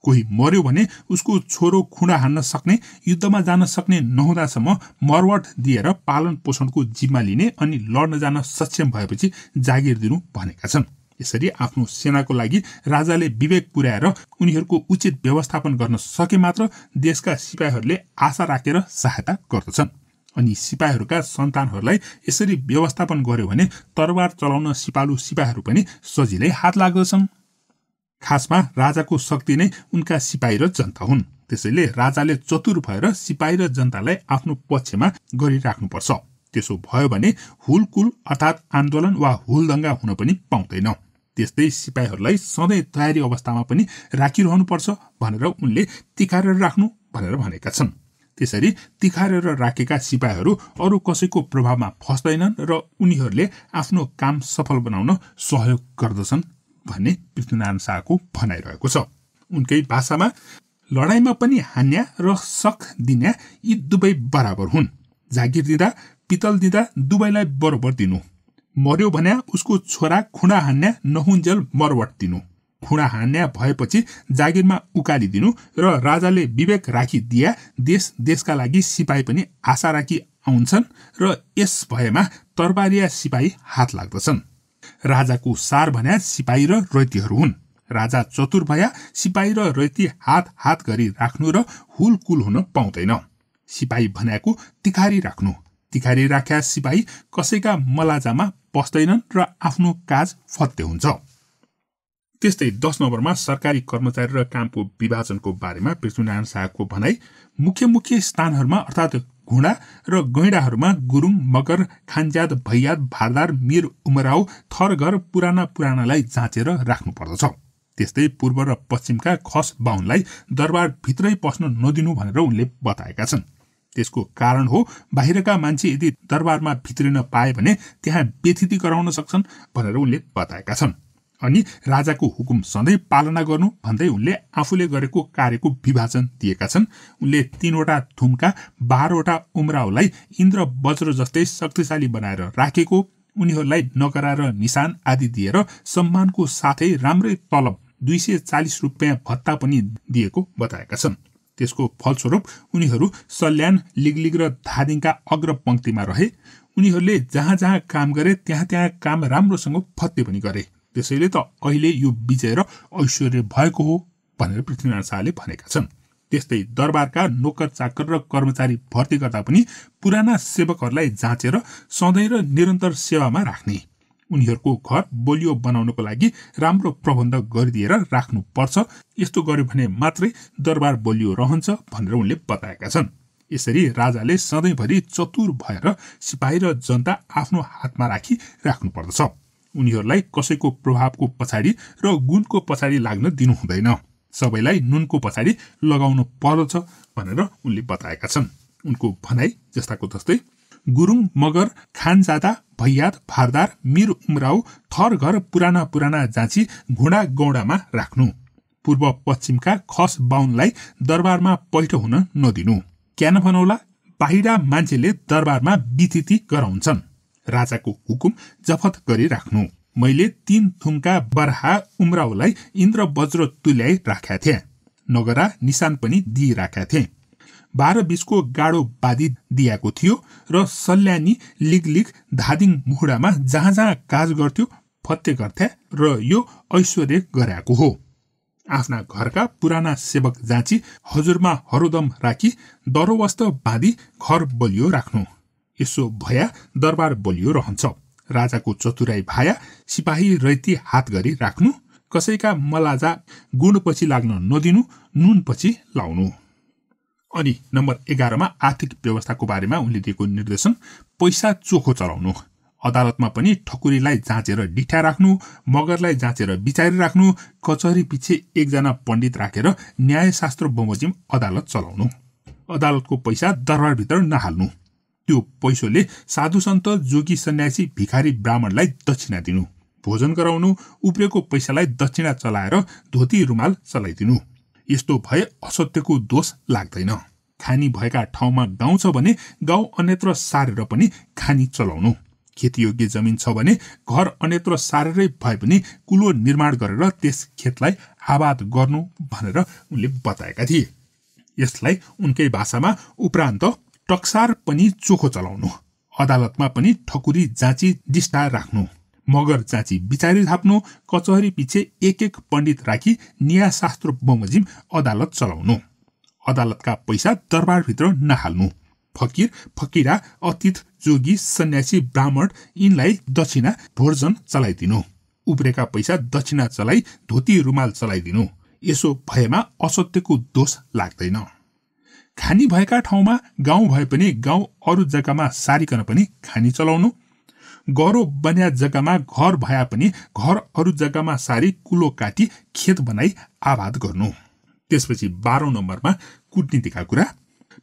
कोही मर्यो भने उसको छोरो खुँडा हान्न सक्ने युद्धमा जान सक्ने नहुँदासम्म मरवट दिएर पालन पोषणको जिम्मा लिने अनि लड्न जान सक्षम भएपछि जागिर दिनु भनेका छन् यसरी आफ्नो सेनाको लागि राजाले विवेक पुर्याएर उनीहरूको उचित व्यवस्थापन गर्न सके मात्र देशका सिपाहीहरूले आशा राखेर सहायता गर्दछन् अनि सिपाहीहरूका सन्तानहरूलाई यसरी व्यवस्थापन गर्यो भने तरवार चलाउन सिपालु सिपाहीहरू पनि सजिलै हात लाग्दछन् खासमा राजाको शक्ति नै उनका सिपाही र जनता हुन् त्यसैले राजाले चतुर भएर सिपाही र जनतालाई आफ्नो पक्षमा गरिराख्नुपर्छ त्यसो भयो भने हुलकुल अर्थात् आन्दोलन वा हुलदङ्गा हुन पनि पाउँदैन त्यस्तै सिपाहीहरूलाई सधैँ तयारी अवस्थामा पनि राखिरहनुपर्छ भनेर उनले तिखारेर राख्नु भनेर भनेका छन् त्यसरी तिखारेर राखेका सिपाहीहरू अरू कसैको प्रभावमा फस्दैनन् र उनीहरूले आफ्नो काम सफल बनाउन सहयोग गर्दछन् भन्ने पृथ्वीनारायण शाहको भनाइरहेको छ उनकै भाषामा लडाइँमा पनि हान्या र सख दिन्या यी दुवै बराबर हुन् जागिर दिँदा पितल दिँदा दुवैलाई बरोबर दिनु मर्यो भन्या उसको छोरा खुँडा हान्या नहुन्जेल मरवट दिनु खुँडा हान्या भएपछि जागिरमा दिनु र राजाले विवेक राखिदिया देश देशका लागि सिपाही पनि आशा राखी आउँछन् र यस भएमा तरबारिया सिपाही हात लाग्दछन् राजाको सार भन्या सिपाही र रैतीहरू हुन् राजा चतुर भया सिपाही र रैती हात हात गरी राख्नु र हुलकुल हुन पाउँदैन सिपाही भन्याको तिखारी राख्नु तिखारी राख्या सिपाही कसैका मलाजामा पस्दैनन् र आफ्नो काज फत्ते हुन्छ त्यस्तै दस नम्बरमा सरकारी कर्मचारी र कामको विभाजनको बारेमा पृथ्वीनारायण शाहको भनाई मुख्य मुख्य स्थानहरूमा अर्थात् घुँडा र गैँडाहरूमा गुरुङ मकर खानज्याद भैयाद भारदार मिर उमराव थरघर पुराना पुरानालाई जाँचेर राख्नु पर्दछ त्यस्तै पूर्व र पश्चिमका खस बाहुनलाई दरबारभित्रै पस्न नदिनु भनेर उनले बताएका छन् त्यसको कारण हो बाहिरका मान्छे यदि दरबारमा भित्रिन पाए भने त्यहाँ व्यथिति गराउन सक्छन् भनेर उनले बताएका छन् अनि राजाको हुकुम सधैँ पालना गर्नु भन्दै उनले आफूले गरेको कार्यको विभाजन दिएका छन् उनले तीनवटा थुमका बाह्रवटा उम्राउलाई इन्द्र वज्र जस्तै शक्तिशाली बनाएर राखेको उनीहरूलाई नगरा र निशान आदि दिएर सम्मानको साथै राम्रै तलब दुई सय चालिस रुपियाँ भत्ता पनि दिएको बताएका छन् त्यसको फलस्वरूप उनीहरू सल्यान लिगलिग र धादिङका अग्र रहे उनीहरूले जहाँ जहाँ काम गरे त्यहाँ त्यहाँ काम राम्रोसँग फत्ते पनि गरे त्यसैले त अहिले यो विजय र ऐश्वर्य भएको हो भनेर पृथ्वीनारायण शाहले भनेका छन् त्यस्तै दरबारका नोकर चाकर र कर्मचारी भर्ती गर्दा पनि पुराना सेवकहरूलाई जाँचेर सधैँ र निरन्तर सेवामा राख्ने उनीहरूको घर बलियो बनाउनको लागि राम्रो प्रबन्ध गरिदिएर राख्नुपर्छ यस्तो गर्यो भने मात्रै दरबार बलियो रहन्छ भनेर उनले बताएका छन् यसरी राजाले सधैँभरि चतुर भएर सिपाही र जनता आफ्नो हातमा राखी राख्नुपर्दछ उनीहरूलाई कसैको प्रभावको पछाडि र गुणको पछाडि लाग्न दिनु हुँदैन सबैलाई नुनको पछाडि लगाउनु पर्दछ भनेर उनले बताएका छन् उनको भनाई जस्ताको जस्तै गुरुङ मगर खानजादा भैयात भारदार मिर उमराउ थर घर पुराना पुराना जाँची घुँडा गौडामा राख्नु पूर्व पश्चिमका खस बाहुनलाई दरबारमा पैठो हुन नदिनु क्यान भनौला बाहिर मान्छेले दरबारमा विथिति गराउँछन् राजाको हुकुम जफत गरिराख्नु मैले तीन थुङका बर्हा उम्राउलाई इन्द्र वज्र तुल्याइ राखेका थिए नगरा निशान पनि दिइराखेका थिए बाह्र बिसको गाडो बादी दिएको थियो र सल्यानी लिगलिग धादिङ मुहुडामा जहाँ जहाँ काज गर्थ्यो फत्ते गर्थे र यो ऐश्वर्य गराएको हो आफ्ना घरका पुराना सेवक जाँची हजुरमा हरोदम राखी दरोवस्त बाँधी घर बलियो राख्नु यसो भया दरबार बलियो रहन्छ राजाको चतुराई भाया सिपाही रैती हात गरी राख्नु कसैका मलाजा गुणपछि लाग्न नदिनु नुनपछि लाउनु अनि नम्बर एघारमा आर्थिक व्यवस्थाको बारेमा उनले दिएको निर्देशन पैसा चोखो चलाउनु अदालतमा पनि ठकुरीलाई जाँचेर डिठा राख्नु मगरलाई जाँचेर बिचारी राख्नु कचहरी पछि एकजना पण्डित राखेर न्यायशास्त्र बमोजिम अदालत चलाउनु अदालतको पैसा दरबारभित्र नहाल्नु त्यो पैसोले साधु सन्त जोगी सन्यासी भिखारी ब्राह्मणलाई दक्षिणा दिनु भोजन गराउनु उब्रेको पैसालाई दक्षिणा चलाएर धोती रुमाल चलाइदिनु यस्तो भए असत्यको दोष लाग्दैन खानी भएका ठाउँमा गाउँ छ भने गाउँ अन्यत्र सारेर पनि खानी चलाउनु खेतीयोग्य जमिन छ भने घर अन्यत्र सारेरै भए पनि कुलो निर्माण गरेर त्यस खेतलाई आबाद गर्नु भनेर उनले बताएका थिए यसलाई उनकै भाषामा उपरान्त टक्सार पनि चोखो चलाउनु अदालतमा पनि ठकुरी जाँची डिस्टा राख्नु मगर जाँची बिचारी थाप्नु कचहरी पिछे एक एक पण्डित राखी न्यायशास्त्र बमोजिम अदालत चलाउनु अदालतका पैसा दरबारभित्र नहाल्नु फकिर फकिरा अतिथ जोगी सन्यासी ब्राह्मण यिनलाई दक्षिणा भोर्जन चलाइदिनु उब्रेका पैसा दक्षिणा चलाई धोती रुमाल चलाइदिनु यसो भएमा असत्यको दोष लाग्दैन खानी भएका ठाउँमा गाउँ भए पनि गाउँ अरू जग्गामा सारिकन पनि खानी चलाउनु गरो बन्या जग्गामा घर भए पनि घर अरू जग्गामा सारी कुलो काटी खेत बनाई आबाद गर्नु त्यसपछि बाह्रौँ नम्बरमा कुटनीतिका कुरा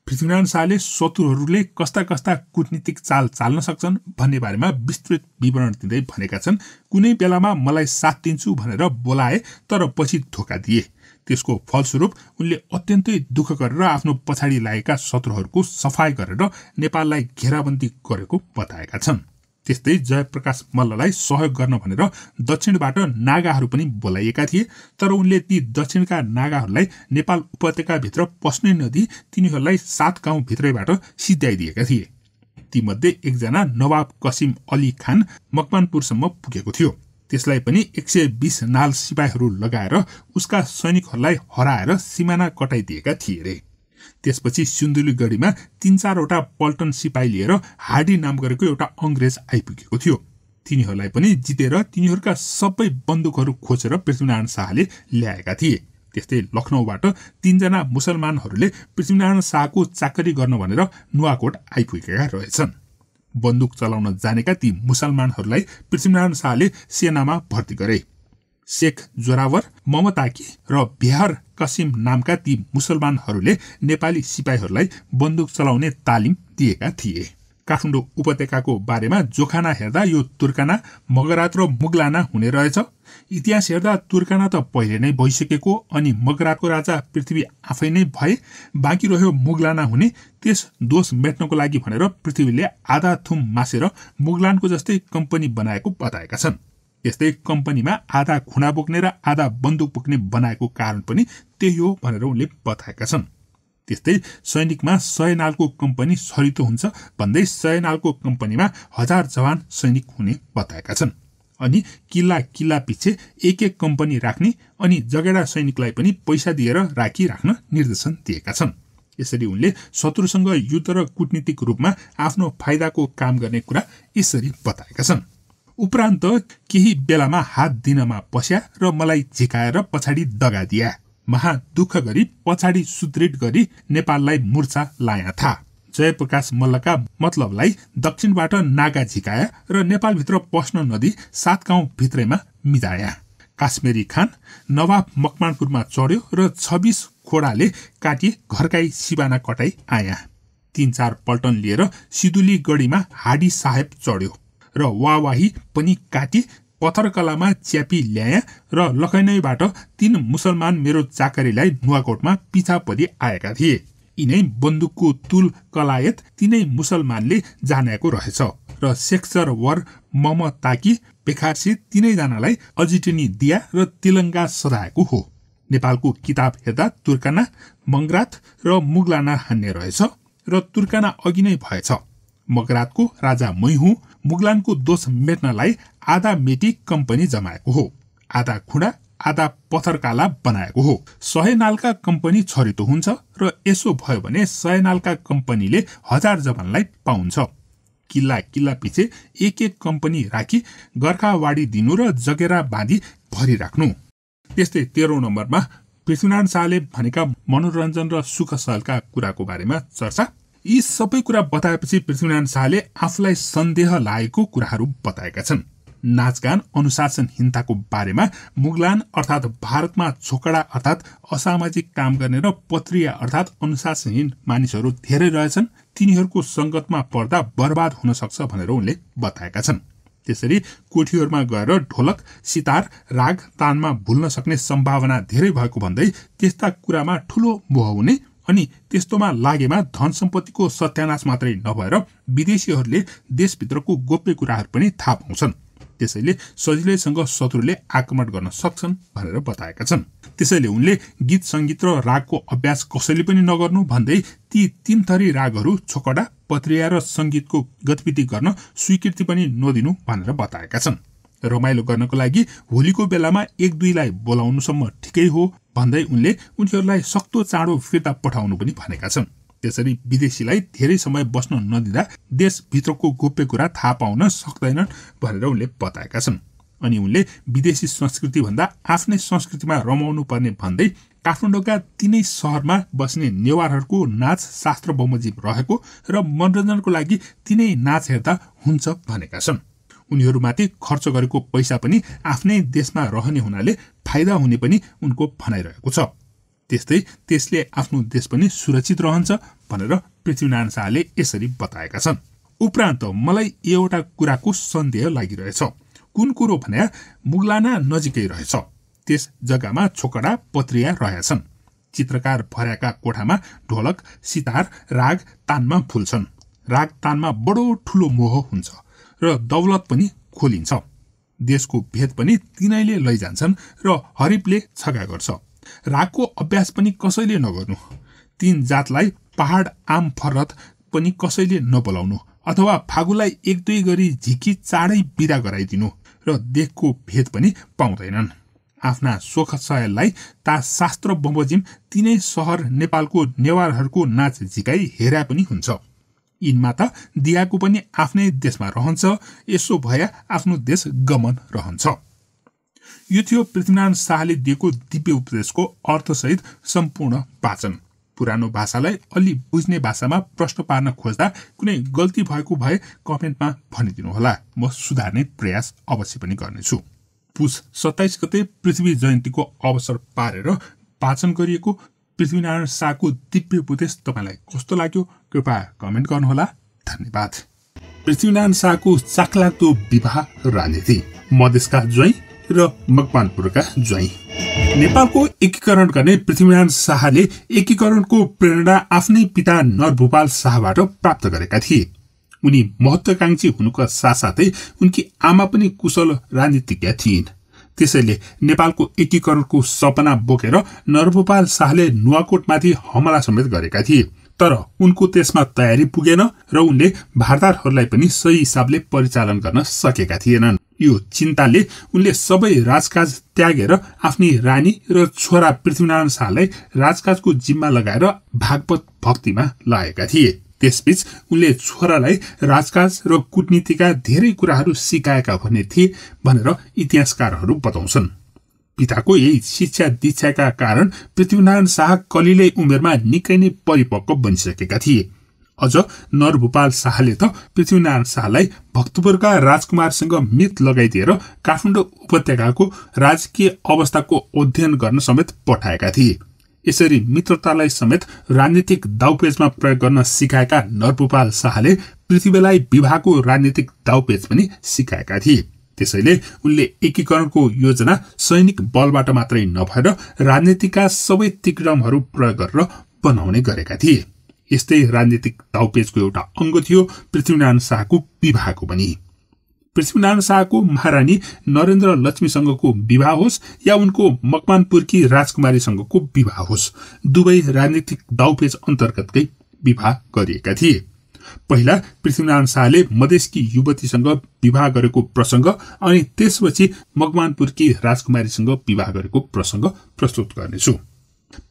पृथ्वीनारायण शाहले शत्रुहरूले कस्ता कस्ता कुटनीतिक चाल चाल्न सक्छन् भन्ने बारेमा विस्तृत विवरण दिँदै भनेका छन् कुनै बेलामा मलाई साथ दिन्छु भनेर बोलाए तर पछि धोका दिए त्यसको फलस्वरूप उनले अत्यन्तै दुःख गरेर आफ्नो पछाडि लागेका शत्रुहरूको सफाई गरेर नेपाललाई घेराबन्दी गरेको बताएका छन् त्यस्तै जयप्रकाश मल्ललाई सहयोग गर्न भनेर दक्षिणबाट नागाहरू पनि बोलाइएका थिए तर उनले ती दक्षिणका नागाहरूलाई नेपाल उपत्यकाभित्र पस्ने नदी तिनीहरूलाई सात गाउँभित्रैबाट सिध्याइदिएका थिए तीमध्ये एकजना नवाब कसिम अली खान मकवानपुरसम्म पुगेको थियो त्यसलाई पनि एक सय बिस नाल सिपाहीहरू लगाएर उसका सैनिकहरूलाई हराएर सिमाना कटाइदिएका थिए रे त्यसपछि सिन्धुलीगढीमा तिन चारवटा पल्टन सिपाही लिएर हाडी नाम गरेको एउटा अङ्ग्रेज आइपुगेको थियो तिनीहरूलाई पनि जितेर तिनीहरूका सबै बन्दुकहरू खोजेर पृथ्वीनारायण शाहले ल्याएका थिए त्यस्तै लखनऊबाट तिनजना मुसलमानहरूले पृथ्वीनारायण शाहको चाकरी गर्न भनेर नुवाकोट आइपुगेका रहेछन् बन्दुक चलाउन जानेका ती मुसलमानहरूलाई पृथ्वीनारायण शाहले सेनामा भर्ती गरे शेख जोरावर ममताकी र बिहार कसिम नामका ती मुसलमानहरूले नेपाली सिपाहीहरूलाई बन्दुक चलाउने तालिम दिएका थिए काठमाडौँ उपत्यकाको बारेमा जोखाना हेर्दा यो तुर्काना मगरात र मुगलाना हुने रहेछ इतिहास हेर्दा तुर्काना त पहिले नै भइसकेको अनि मगराको राजा पृथ्वी आफै नै भए बाँकी रह्यो मुगलाना हुने त्यस दोष मेट्नको लागि भनेर पृथ्वीले आधा थुम मासेर मुगलानको जस्तै कम्पनी बनाएको बताएका छन् यस्तै कम्पनीमा आधा खुना बोक्ने र आधा बन्दुक बोक्ने बनाएको कारण पनि त्यही हो भनेर उनले बताएका छन् त्यस्तै सैनिकमा सय नालको कम्पनी सरितो हुन्छ भन्दै सय नालको कम्पनीमा हजार जवान सैनिक हुने बताएका छन् अनि किल्ला किल्ला पछि एक एक कम्पनी राख्ने अनि जगेडा सैनिकलाई पनि पैसा दिएर राखिराख्न निर्देशन दिएका छन् यसरी उनले शत्रुसँग युद्ध र कुटनीतिक रूपमा आफ्नो फाइदाको काम गर्ने कुरा यसरी बताएका छन् उपरान्त केही बेलामा हात दिनमा पस्या र मलाई झिकाएर पछाडि दगा दिया महा दुःख गरी पछाडि सुदृढ गरी नेपाललाई मुर्चा लाया था जयप्रकाश मल्लका मतलबलाई दक्षिणबाट नागा झिकाया र नेपालभित्र पस्न नदी सात गाउँ भित्रैमा मिदाया काश्मीरी खान नवाब मकमानपुरमा चढ्यो र छब्बिस खोडाले काटी घरकाई सिवाना कटाई आया तिन चार पल्टन लिएर सिधुली गढीमा हाडी साहेब चढ्यो र वावाही पनि काटी पथरकलामा च्यापी ल्याए र लखनैबाट तीन मुसलमान मेरो चाकरीलाई नुवाकोटमा पिछा परि आएका थिए यिनै बन्दुकको तुल कलायत तिनै मुसलमानले जानेको रहेछ र सेक्सर वर मम ताकी बेखार्सी तिनैजनालाई अजिटनी दिया र तेलङ्गा सधाएको हो नेपालको किताब हेर्दा तुर्काना मंगराथ र मुगलाना हान्ने रहेछ र तुर्काना अघि नै भएछ मगरातको राजा मै हुँ मुगलानको दोष मेट्नलाई आधा मेटी कम्पनी जमाएको हो आधा खुडा आधा पथरकाला बनाएको हो सय नालका कम्पनी छरितो हुन्छ र यसो भयो भने सय नालका कम्पनीले हजार जवानलाई पाउँछ किल्ला किल्ला पछि एक एक कम्पनी राखी गर्खावाडी दिनु र जगेरा बाँधी भरिराख्नु त्यस्तै तेह्रौँ नम्बरमा पृथ्वीनारायण शाहले भनेका मनोरञ्जन र सुख सहलका कुराको बारेमा चर्चा यी सबै कुरा बताएपछि पृथ्वीनारायण शाहले आफूलाई सन्देह लागेको कुराहरू बताएका छन् नाचगान अनुशासनहीनताको बारेमा मुगलान अर्थात् भारतमा छोकडा अर्थात् असामाजिक काम गर्ने र पत्रिया अर्थात् अनुशासनहीन मानिसहरू धेरै रहेछन् तिनीहरूको सङ्गतमा पर्दा बर्बाद हुन सक्छ भनेर उनले बताएका छन् त्यसरी कोठीहरूमा गएर ढोलक सितार राग तानमा भुल्न सक्ने सम्भावना धेरै भएको भन्दै त्यस्ता कुरामा ठूलो मोह हुने अनि त्यस्तोमा लागेमा धन सम्पत्तिको सत्यानाश मात्रै नभएर विदेशीहरूले देशभित्रको गोप्य कुराहरू पनि थाहा पाउँछन् त्यसैले सजिलैसँग शत्रुले आक्रमण गर्न सक्छन् भनेर बताएका छन् त्यसैले उनले गीत सङ्गीत र रागको अभ्यास कसैले पनि नगर्नु भन्दै ती तीन थरी रागहरू छोकडा पत्रिया र सङ्गीतको गतिविधि गर्न स्वीकृति पनि नदिनु भनेर बताएका छन् रमाइलो गर्नको लागि होलीको बेलामा एक दुईलाई बोलाउनुसम्म ठिकै हो भन्दै उनले उनीहरूलाई सक्तो चाँडो फिर्ता पठाउनु पनि भनेका छन् त्यसरी विदेशीलाई धेरै समय बस्न नदिँदा देशभित्रको गोप्य कुरा थाहा पाउन सक्दैनन् भनेर उनले बताएका छन् अनि उनले विदेशी संस्कृतिभन्दा आफ्नै संस्कृतिमा रमाउनु पर्ने भन्दै काठमाडौँका तिनै सहरमा बस्ने नेवारहरूको नाच शास्त्र बमोजिम रहेको र मनोरञ्जनको लागि तिनै नाच हेर्दा हुन्छ भनेका छन् उनीहरूमाथि खर्च गरेको पैसा पनि आफ्नै देशमा रहने हुनाले फाइदा हुने पनि उनको भनाइरहेको छ त्यस्तै त्यसले आफ्नो देश पनि सुरक्षित रहन्छ भनेर पृथ्वीनारायण शाहले यसरी बताएका छन् उपरान्त मलाई एउटा कुराको सन्देह लागिरहेछ कुन कुरो भने मुगलाना नजिकै रहेछ त्यस जग्गामा छोकडा पत्रिया रहेछन् चित्रकार भर्याका कोठामा ढोलक सितार राग तानमा फुल्छन् राग तानमा बडो ठुलो मोह हुन्छ र दौलत पनि खोलिन्छ देशको भेद पनि तिनैले लैजान्छन् र हरिपले छगा गर्छ रागको अभ्यास पनि कसैले नगर्नु तीन जातलाई पहाड आम फरत पनि कसैले नबोलाउनु अथवा फागुलाई एक दुई गरी झिकी चाँडै बिदा गराइदिनु र देखको भेद पनि पाउँदैनन् आफ्ना सोख सयललाई ता शास्त्र बमोजिम तिनै सहर नेपालको नेवारहरूको नाच झिकाई हेरा पनि हुन्छ यिनमा त दियाको पनि आफ्नै देशमा रहन्छ यसो भए आफ्नो देश गमन रहन्छ यो थियो पृथ्वीनारायण शाहले दिएको दिव्य उपदेशको अर्थसहित सम्पूर्ण वाचन पुरानो भाषालाई अलि बुझ्ने भाषामा प्रश्न पार्न खोज्दा कुनै गल्ती भएको भए कमेन्टमा भनिदिनुहोला म सुधार्ने प्रयास अवश्य पनि गर्नेछु पुस सत्ताइस गते पृथ्वी जयन्तीको अवसर पारेर वाचन गरिएको पृथ्वीनारायण शाहको दिव्य उपदेश तपाईँलाई कस्तो लाग्यो कृपया कमेन्ट गर्नुहोला धन्यवाद पृथ्वीनारायण शाहको चाखलाग्दो विवाह राजनीति मधेसका ज्वाइँ र मकवानपुरका ज्वाई नेपालको एकीकरण गर्ने पृथ्वीनारायण शाहले एकीकरणको प्रेरणा आफ्नै पिता नरभोपाल शाहबाट प्राप्त गरेका थिए उनी महत्वाकांक्षी हुनुका साथसाथै उनकी आमा पनि कुशल राजनीतिज्ञ थिइन् त्यसैले नेपालको एकीकरणको सपना बोकेर नरभोपाल शाहले नुवाकोटमाथि हमला समेत गरेका थिए तर उनको त्यसमा तयारी पुगेन र उनले भारदारहरूलाई पनि सही हिसाबले परिचालन गर्न सकेका थिएनन् यो चिन्ताले उनले सबै राजकाज त्यागेर आफ्नी रानी र छोरा पृथ्वीनारायण शाहलाई राजकाजको जिम्मा लगाएर भागवत भक्तिमा लगाएका थिए त्यसबीच उनले छोरालाई राजकाज र कुटनीतिका धेरै कुराहरू सिकाएका भन्ने थिए भनेर इतिहासकारहरू बताउँछन् पिताको यही शिक्षा दीक्षाका कारण पृथ्वीनारायण शाह कलिलै उमेरमा निकै नै परिपक्व बनिसकेका थिए अझ नरभोपाल शाहले त पृथ्वीनारायण शाहलाई भक्तपुरका राजकुमारसँग मित लगाइदिएर काठमाडौँ उपत्यकाको राजकीय अवस्थाको अध्ययन गर्न समेत पठाएका थिए यसरी मित्रतालाई समेत राजनीतिक दाउपेजमा प्रयोग गर्न सिकाएका नरभूपाल शाहले पृथ्वीलाई विवाहको राजनीतिक दाउपेज पनि सिकाएका थिए त्यसैले उनले एकीकरणको योजना सैनिक बलबाट मात्रै नभएर राजनीतिका सबै तिक्रमहरू प्रयोग गरेर बनाउने गरेका थिए यस्तै राजनीतिक दाउपेचको एउटा अङ्ग थियो पृथ्वीनारायण शाहको विवाहको पनि पृथ्वीनारायण शाहको महारानी नरेन्द्र लक्ष्मीसँगको विवाह होस् या उनको मकवानपुरकी राजकुमारीसँगको विवाह होस् दुवै राजनीतिक दाउपेच अन्तर्गतकै विवाह गरिएका थिए पहिला पृथ्वीनारायण शाहले मधेसकी युवतीसँग विवाह गरेको प्रसंग अनि त्यसपछि मकवानपुरकी राजकुमारीसँग विवाह गरेको प्रसंग प्रस्तुत गर्नेछु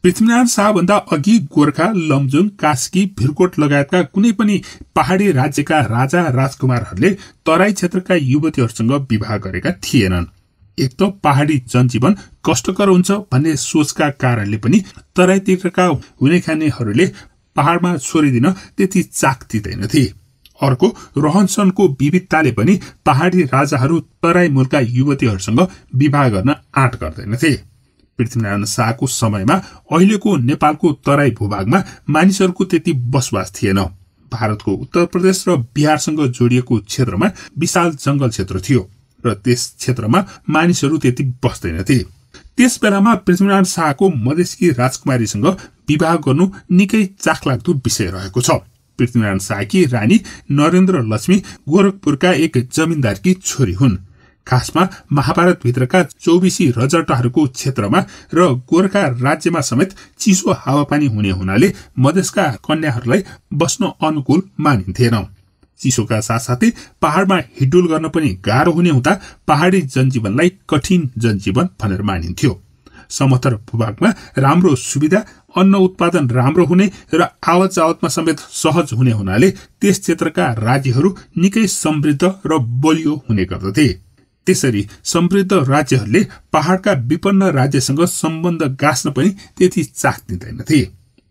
पृथ्वीनारायण शाहभन्दा अघि गोर्खा लमजुङ कास्की भिरकोट लगायतका कुनै पनि पहाड़ी राज्यका राजा राजकुमारहरूले तराई क्षेत्रका युवतीहरूसँग विवाह गरेका थिएनन् एक त पहाड़ी जनजीवन कष्टकर हुन्छ भन्ने सोचका कारणले पनि तराईतिरका हुने खानेहरूले पहाड़मा छोरिदिन त्यति दिँदैनथे अर्को रहनसहनको विविधताले पनि पहाड़ी राजाहरू तराई मूलका युवतीहरूसँग विवाह गर्न आँट गर्दैनथे पृथ्वीनारायण शाहको समयमा अहिलेको नेपालको तराई भूभागमा मानिसहरूको त्यति बसोबास थिएन भारतको उत्तर प्रदेश र बिहारसँग जोडिएको क्षेत्रमा विशाल जंगल क्षेत्र थियो र त्यस क्षेत्रमा मानिसहरू त्यति बस्दैनथे त्यस बेलामा पृथ्वीनारायण शाहको मधेसकी राजकुमारीसँग विवाह गर्नु निकै चाखलाग्दो विषय रहेको छ पृथ्वीनारायण शाहकी रानी नरेन्द्र लक्ष्मी गोरखपुरका एक जमिन्दारकी छोरी हुन् खासमा महाभारतभित्रका चौबिसी रजटाहरूको क्षेत्रमा र गोर्खा राज्यमा समेत चिसो हावापानी हुने हुनाले मधेसका कन्याहरूलाई बस्न अनुकूल मानिन्थेन चिसोका साथसाथै पहाड़मा हिडुल गर्न पनि गाह्रो हुने हुँदा पहाड़ी जनजीवनलाई कठिन जनजीवन भनेर मानिन्थ्यो समथर भूभागमा राम्रो सुविधा अन्न उत्पादन राम्रो हुने र आवत जावतमा समेत सहज हुने हुनाले त्यस क्षेत्रका राज्यहरू निकै समृद्ध र बलियो हुने गर्दथे त्यसरी समृद्ध राज्यहरूले पहाड़का विपन्न राज्यसँग सम्बन्ध गाँच्न पनि त्यति चाख दिँदैनथे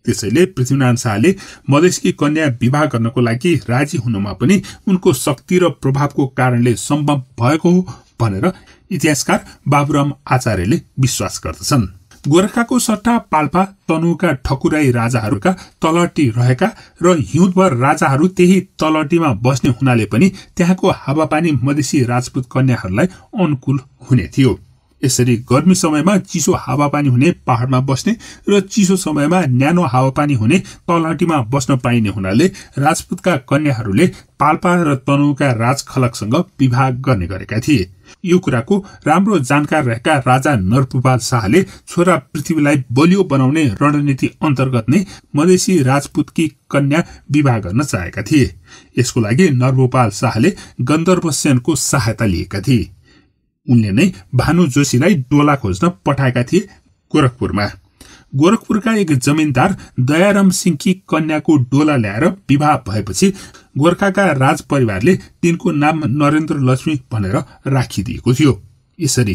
त्यसैले पृथ्वीनारायण शाहले मधेसकी कन्या विवाह गर्नको लागि राजी हुनमा पनि उनको शक्ति र प्रभावको कारणले सम्भव भएको हो भनेर इतिहासकार बाबुराम आचार्यले विश्वास गर्दछन् गोर्खाको सट्टा पाल्पा तनुका ठकुराई राजाहरूका तलटी रहेका र हिउँदभर राजाहरू त्यही तलटीमा बस्ने हुनाले पनि त्यहाँको हावापानी मधेसी राजपूत कन्याहरूलाई अनुकूल हुने थियो यसरी गर्मी समयमा चिसो हावापानी हुने पहाडमा बस्ने र चिसो समयमा न्यानो हावापानी हुने तलाटीमा बस्न पाइने हुनाले राजपूतका कन्याहरूले पाल्पा र तनहुका राजखलकसँग विवाह गर्ने गरेका थिए यो कुराको राम्रो जानकार रहेका राजा नरपुपाल शाहले छोरा पृथ्वीलाई बलियो बनाउने रणनीति अन्तर्गत नै मधेसी राजपूतकी कन्या विवाह गर्न चाहेका थिए यसको लागि नरभोपाल शाहले गन्धर्व सेनको सहायता लिएका थिए उनले नै भानु जोशीलाई डोला खोज्न पठाएका थिए गोरखपुरमा गोरखपुरका एक जमिनदार दयाराम सिंहकी कन्याको डोला ल्याएर विवाह भएपछि गोर्खाका राज परिवारले तिनको नाम नरेन्द्र लक्ष्मी भनेर राखिदिएको थियो यसरी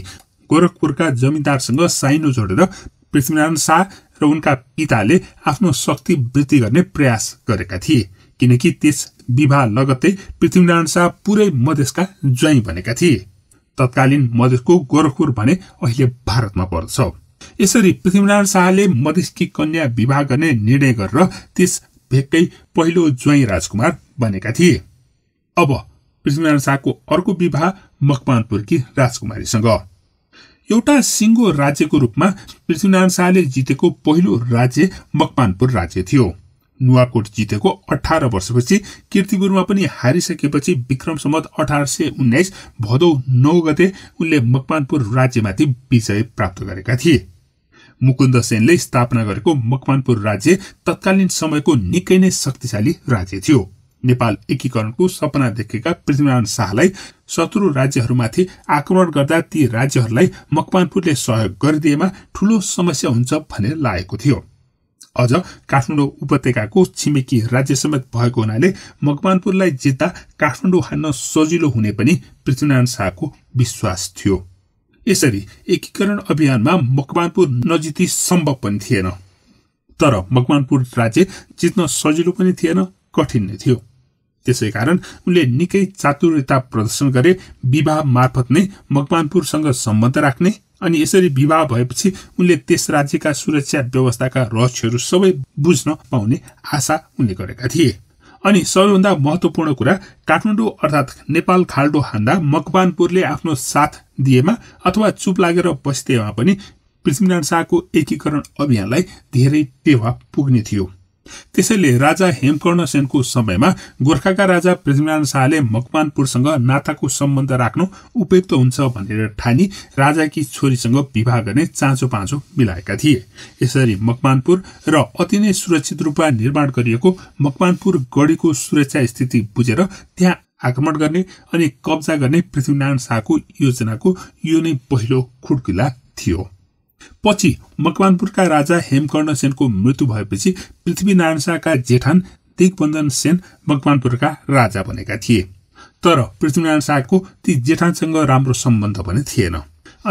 गोरखपुरका जमिनदारसँग साइनो जोडेर पृथ्वीनारायण शाह र उनका पिताले आफ्नो शक्ति वृद्धि गर्ने प्रयास गरेका थिए किनकि त्यस विवाह लगत्तै पृथ्वीनारायण शाह पुरै मधेसका ज्वाइँ बनेका थिए तत्कालीन मधेसको गोरखपुर भने अहिले भारतमा पर्दछ यसरी पृथ्वीनारायण शाहले मधेसकी कन्या विवाह गर्ने निर्णय गरेर त्यस भेगकै पहिलो ज्वाइँ राजकुमार बनेका थिए अब पृथ्वीनारायण शाहको अर्को विवाह मकवानपुरकी राजकुमारीसँग एउटा सिङ्गो राज्यको रूपमा पृथ्वीनारायण शाहले जितेको पहिलो राज्य मकमानपुर राज्य थियो नुवाकोट जितेको अठार वर्षपछि किर्तिपुरमा पनि हारिसकेपछि विक्रम सम्मत अठार सय उन्नाइस भदौ नौ गते उनले मकवानपुर राज्यमाथि विजय प्राप्त गरेका थिए मुकुन्द सेनले स्थापना गरेको मकवानपुर राज्य तत्कालीन समयको निकै नै शक्तिशाली राज्य थियो नेपाल एकीकरणको सपना देखेका पृथ्वीनारायण शाहलाई शत्रु राज्यहरूमाथि आक्रमण गर्दा ती राज्यहरूलाई मकवानपुरले सहयोग गरिदिएमा ठूलो समस्या हुन्छ भनेर लागेको थियो अझ काठमाडौँ उपत्यकाको छिमेकी राज्य समेत भएको हुनाले मकवानपुरलाई जित्दा काठमाडौँ हान्न सजिलो हुने पनि पृथ्वीनारायण शाहको विश्वास थियो यसरी एकीकरण अभियानमा मकवानपुर नजिती सम्भव पनि थिएन तर मकवानपुर राज्य जित्न सजिलो पनि थिएन कठिन नै थियो त्यसै कारण उनले निकै चातुर्यता प्रदर्शन गरे विवाह मार्फत नै मकवानपुरसँग सम्बन्ध राख्ने अनि यसरी विवाह भएपछि उनले त्यस राज्यका सुरक्षा व्यवस्थाका रहस्यहरू सबै बुझ्न पाउने आशा उनले गरेका थिए अनि सबैभन्दा महत्वपूर्ण कुरा काठमाडौँ अर्थात् नेपाल खाल्डो हान्दा मकवानपुरले आफ्नो साथ दिएमा अथवा चुप लागेर बस्दैमा पनि पृथ्वीनारायण शाहको एकीकरण अभियानलाई धेरै टेवा पुग्ने थियो त्यसैले राजा हेमकर्ण सेनको समयमा गोर्खाका राजा पृथ्वीनारायण शाहले मकवानपुरसँग नाताको सम्बन्ध राख्नु उपयुक्त हुन्छ भनेर ठानी राजाकी छोरीसँग विवाह गर्ने चाँचो पाँचो मिलाएका थिए यसरी मकवानपुर र अति नै सुरक्षित रूपमा निर्माण गरिएको मकवानपुर गढीको सुरक्षा स्थिति बुझेर त्यहाँ आक्रमण गर्ने अनि कब्जा गर्ने पृथ्वीनारायण शाहको योजनाको यो नै पहिलो खुड्किला थियो पछि मकवानपुरका राजा हेमकर्ण सेनको मृत्यु भएपछि पृथ्वीनारायण शाहका जेठान दिगबन्धन सेन मकवानपुरका राजा बनेका थिए तर पृथ्वीनारायण शाहको ती जेठानसँग राम्रो सम्बन्ध पनि थिएन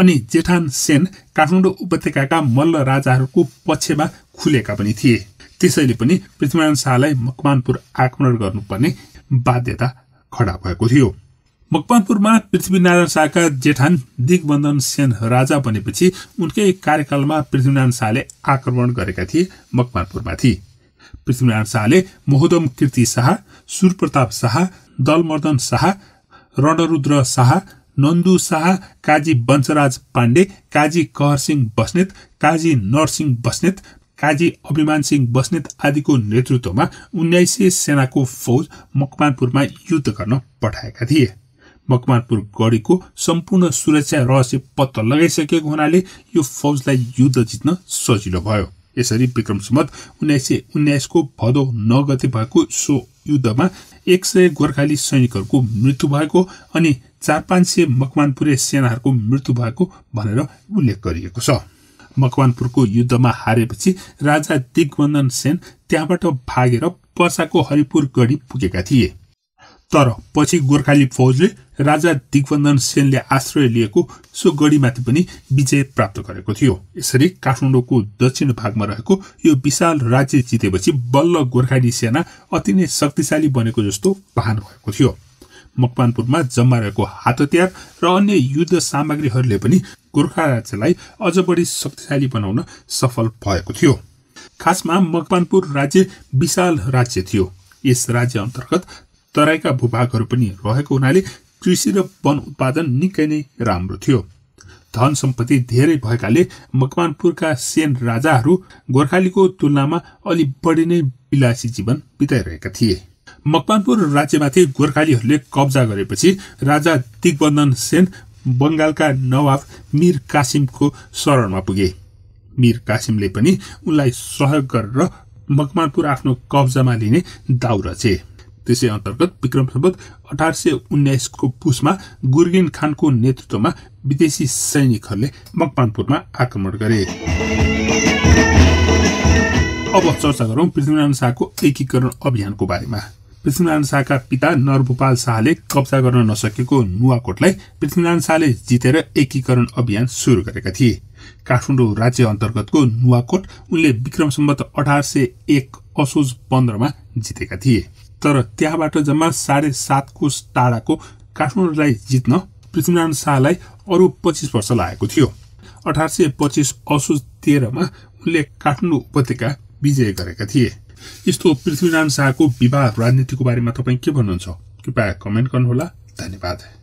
अनि जेठान सेन काठमाडौँ उपत्यकाका मल्ल राजाहरूको पक्षमा खुलेका पनि थिए त्यसैले पनि पृथ्वीनारायण शाहलाई मकवानपुर आक्रमण गर्नुपर्ने बाध्यता खडा भएको थियो मकवानपुरमा पृथ्वीनारायण शाहका जेठान दिगबन्धन सेन राजा बनेपछि उनकै कार्यकालमा पृथ्वीनारायण शाहले आक्रमण गरेका थिए मकवानपुरमाथि पृथ्वीनारायण शाहले मोहदम कीर्ति शाह सुरप्रताप शाह दलमर्दन शाह रणरुद्र शाह नन्दु शाह काजी वंशराज पाण्डे काजी कहरसिंह बस्नेत काजी नरसिंह बस्नेत काजी अभिमान सिंह बस्नेत आदिको नेतृत्वमा उन्नाइस सय सेनाको फौज मकवानपुरमा युद्ध गर्न पठाएका थिए मकमानपुर गढीको सम्पूर्ण सुरक्षा रहस्य पत्ता लगाइसकेको हुनाले यो फौजलाई युद्ध जित्न सजिलो भयो यसरी विक्रम सम्मत उन्नाइस सय उन्नाइसको भदौ नौ भएको सो युद्धमा एक सय गोर्खाली सैनिकहरूको मृत्यु भएको अनि चार पाँच सय मकवानपुरे सेनाहरूको मृत्यु भएको भनेर उल्लेख गरिएको छ मकवानपुरको युद्धमा हारेपछि राजा दिग्बन्धन सेन त्यहाँबाट भागेर पर्साको हरिपुर गढी पुगेका थिए तर पछि गोर्खाली फौजले राजा दिगवन्दन सेनले आश्रय लिएको सो गढीमाथि पनि विजय प्राप्त गरेको थियो यसरी काठमाडौँको दक्षिण भागमा रहेको यो विशाल राज्य जितेपछि बल्ल गोर्खाली सेना अति नै शक्तिशाली बनेको जस्तो वाहन भएको थियो मकवानपुरमा जम्मा रहेको हात हतियार र अन्य युद्ध सामग्रीहरूले पनि गोर्खा राज्यलाई अझ बढी शक्तिशाली बनाउन सफल भएको थियो खासमा मकवानपुर राज्य विशाल राज्य थियो यस राज्य अन्तर्गत तराईका भूभागहरू पनि रहेको हुनाले कृषि र वन उत्पादन निकै नै राम्रो थियो धन सम्पत्ति धेरै भएकाले मकवानपुरका सेन राजाहरू गोर्खालीको तुलनामा अलि बढी नै विलासी जीवन बिताइरहेका थिए मकवानपुर राज्यमाथि गोर्खालीहरूले कब्जा गरेपछि राजा दिग्बन्धन सेन बङ्गालका नवाब मिर कासिमको शरणमा पुगे मिर कासिमले पनि उनलाई सहयोग गरेर मकवानपुर आफ्नो कब्जामा लिने दाउ रचे त्यसै अन्तर्गत विक्रम सम्बत अठार सय उन्नाइसको पुसमा गुर्गेन खानको नेतृत्वमा विदेशी सैनिकहरूले मकवानपुरमा आक्रमण गरे अब चर्चा गरौँ पृथ्वीनारायण शाहको एकीकरण अभियानको बारेमा पृथ्वीनारायण शाहका पिता नरगोपाल शाहले कब्जा गर्न नसकेको नुवाकोटलाई पृथ्वीनारायण शाहले जितेर एकीकरण अभियान सुरु गरेका थिए काठमाडौँ राज्य अन्तर्गतको नुवाकोट उनले विक्रम सम्बत अठार सय एक असोज पन्ध्रमा जितेका थिए तर त्यहाँबाट जम्मा साढे सात कोष टाढाको काठमाडौँलाई जित्न पृथ्वीनारायण शाहलाई अरू पच्चिस वर्ष लागेको थियो अठार सय पच्चिस असोज तेह्रमा उनले काठमाडौँ उपत्यका विजय गरेका थिए यस्तो पृथ्वीनारायण शाहको विवाह राजनीतिको बारेमा तपाईँ के भन्नुहुन्छ कृपया कमेन्ट गर्नुहोला धन्यवाद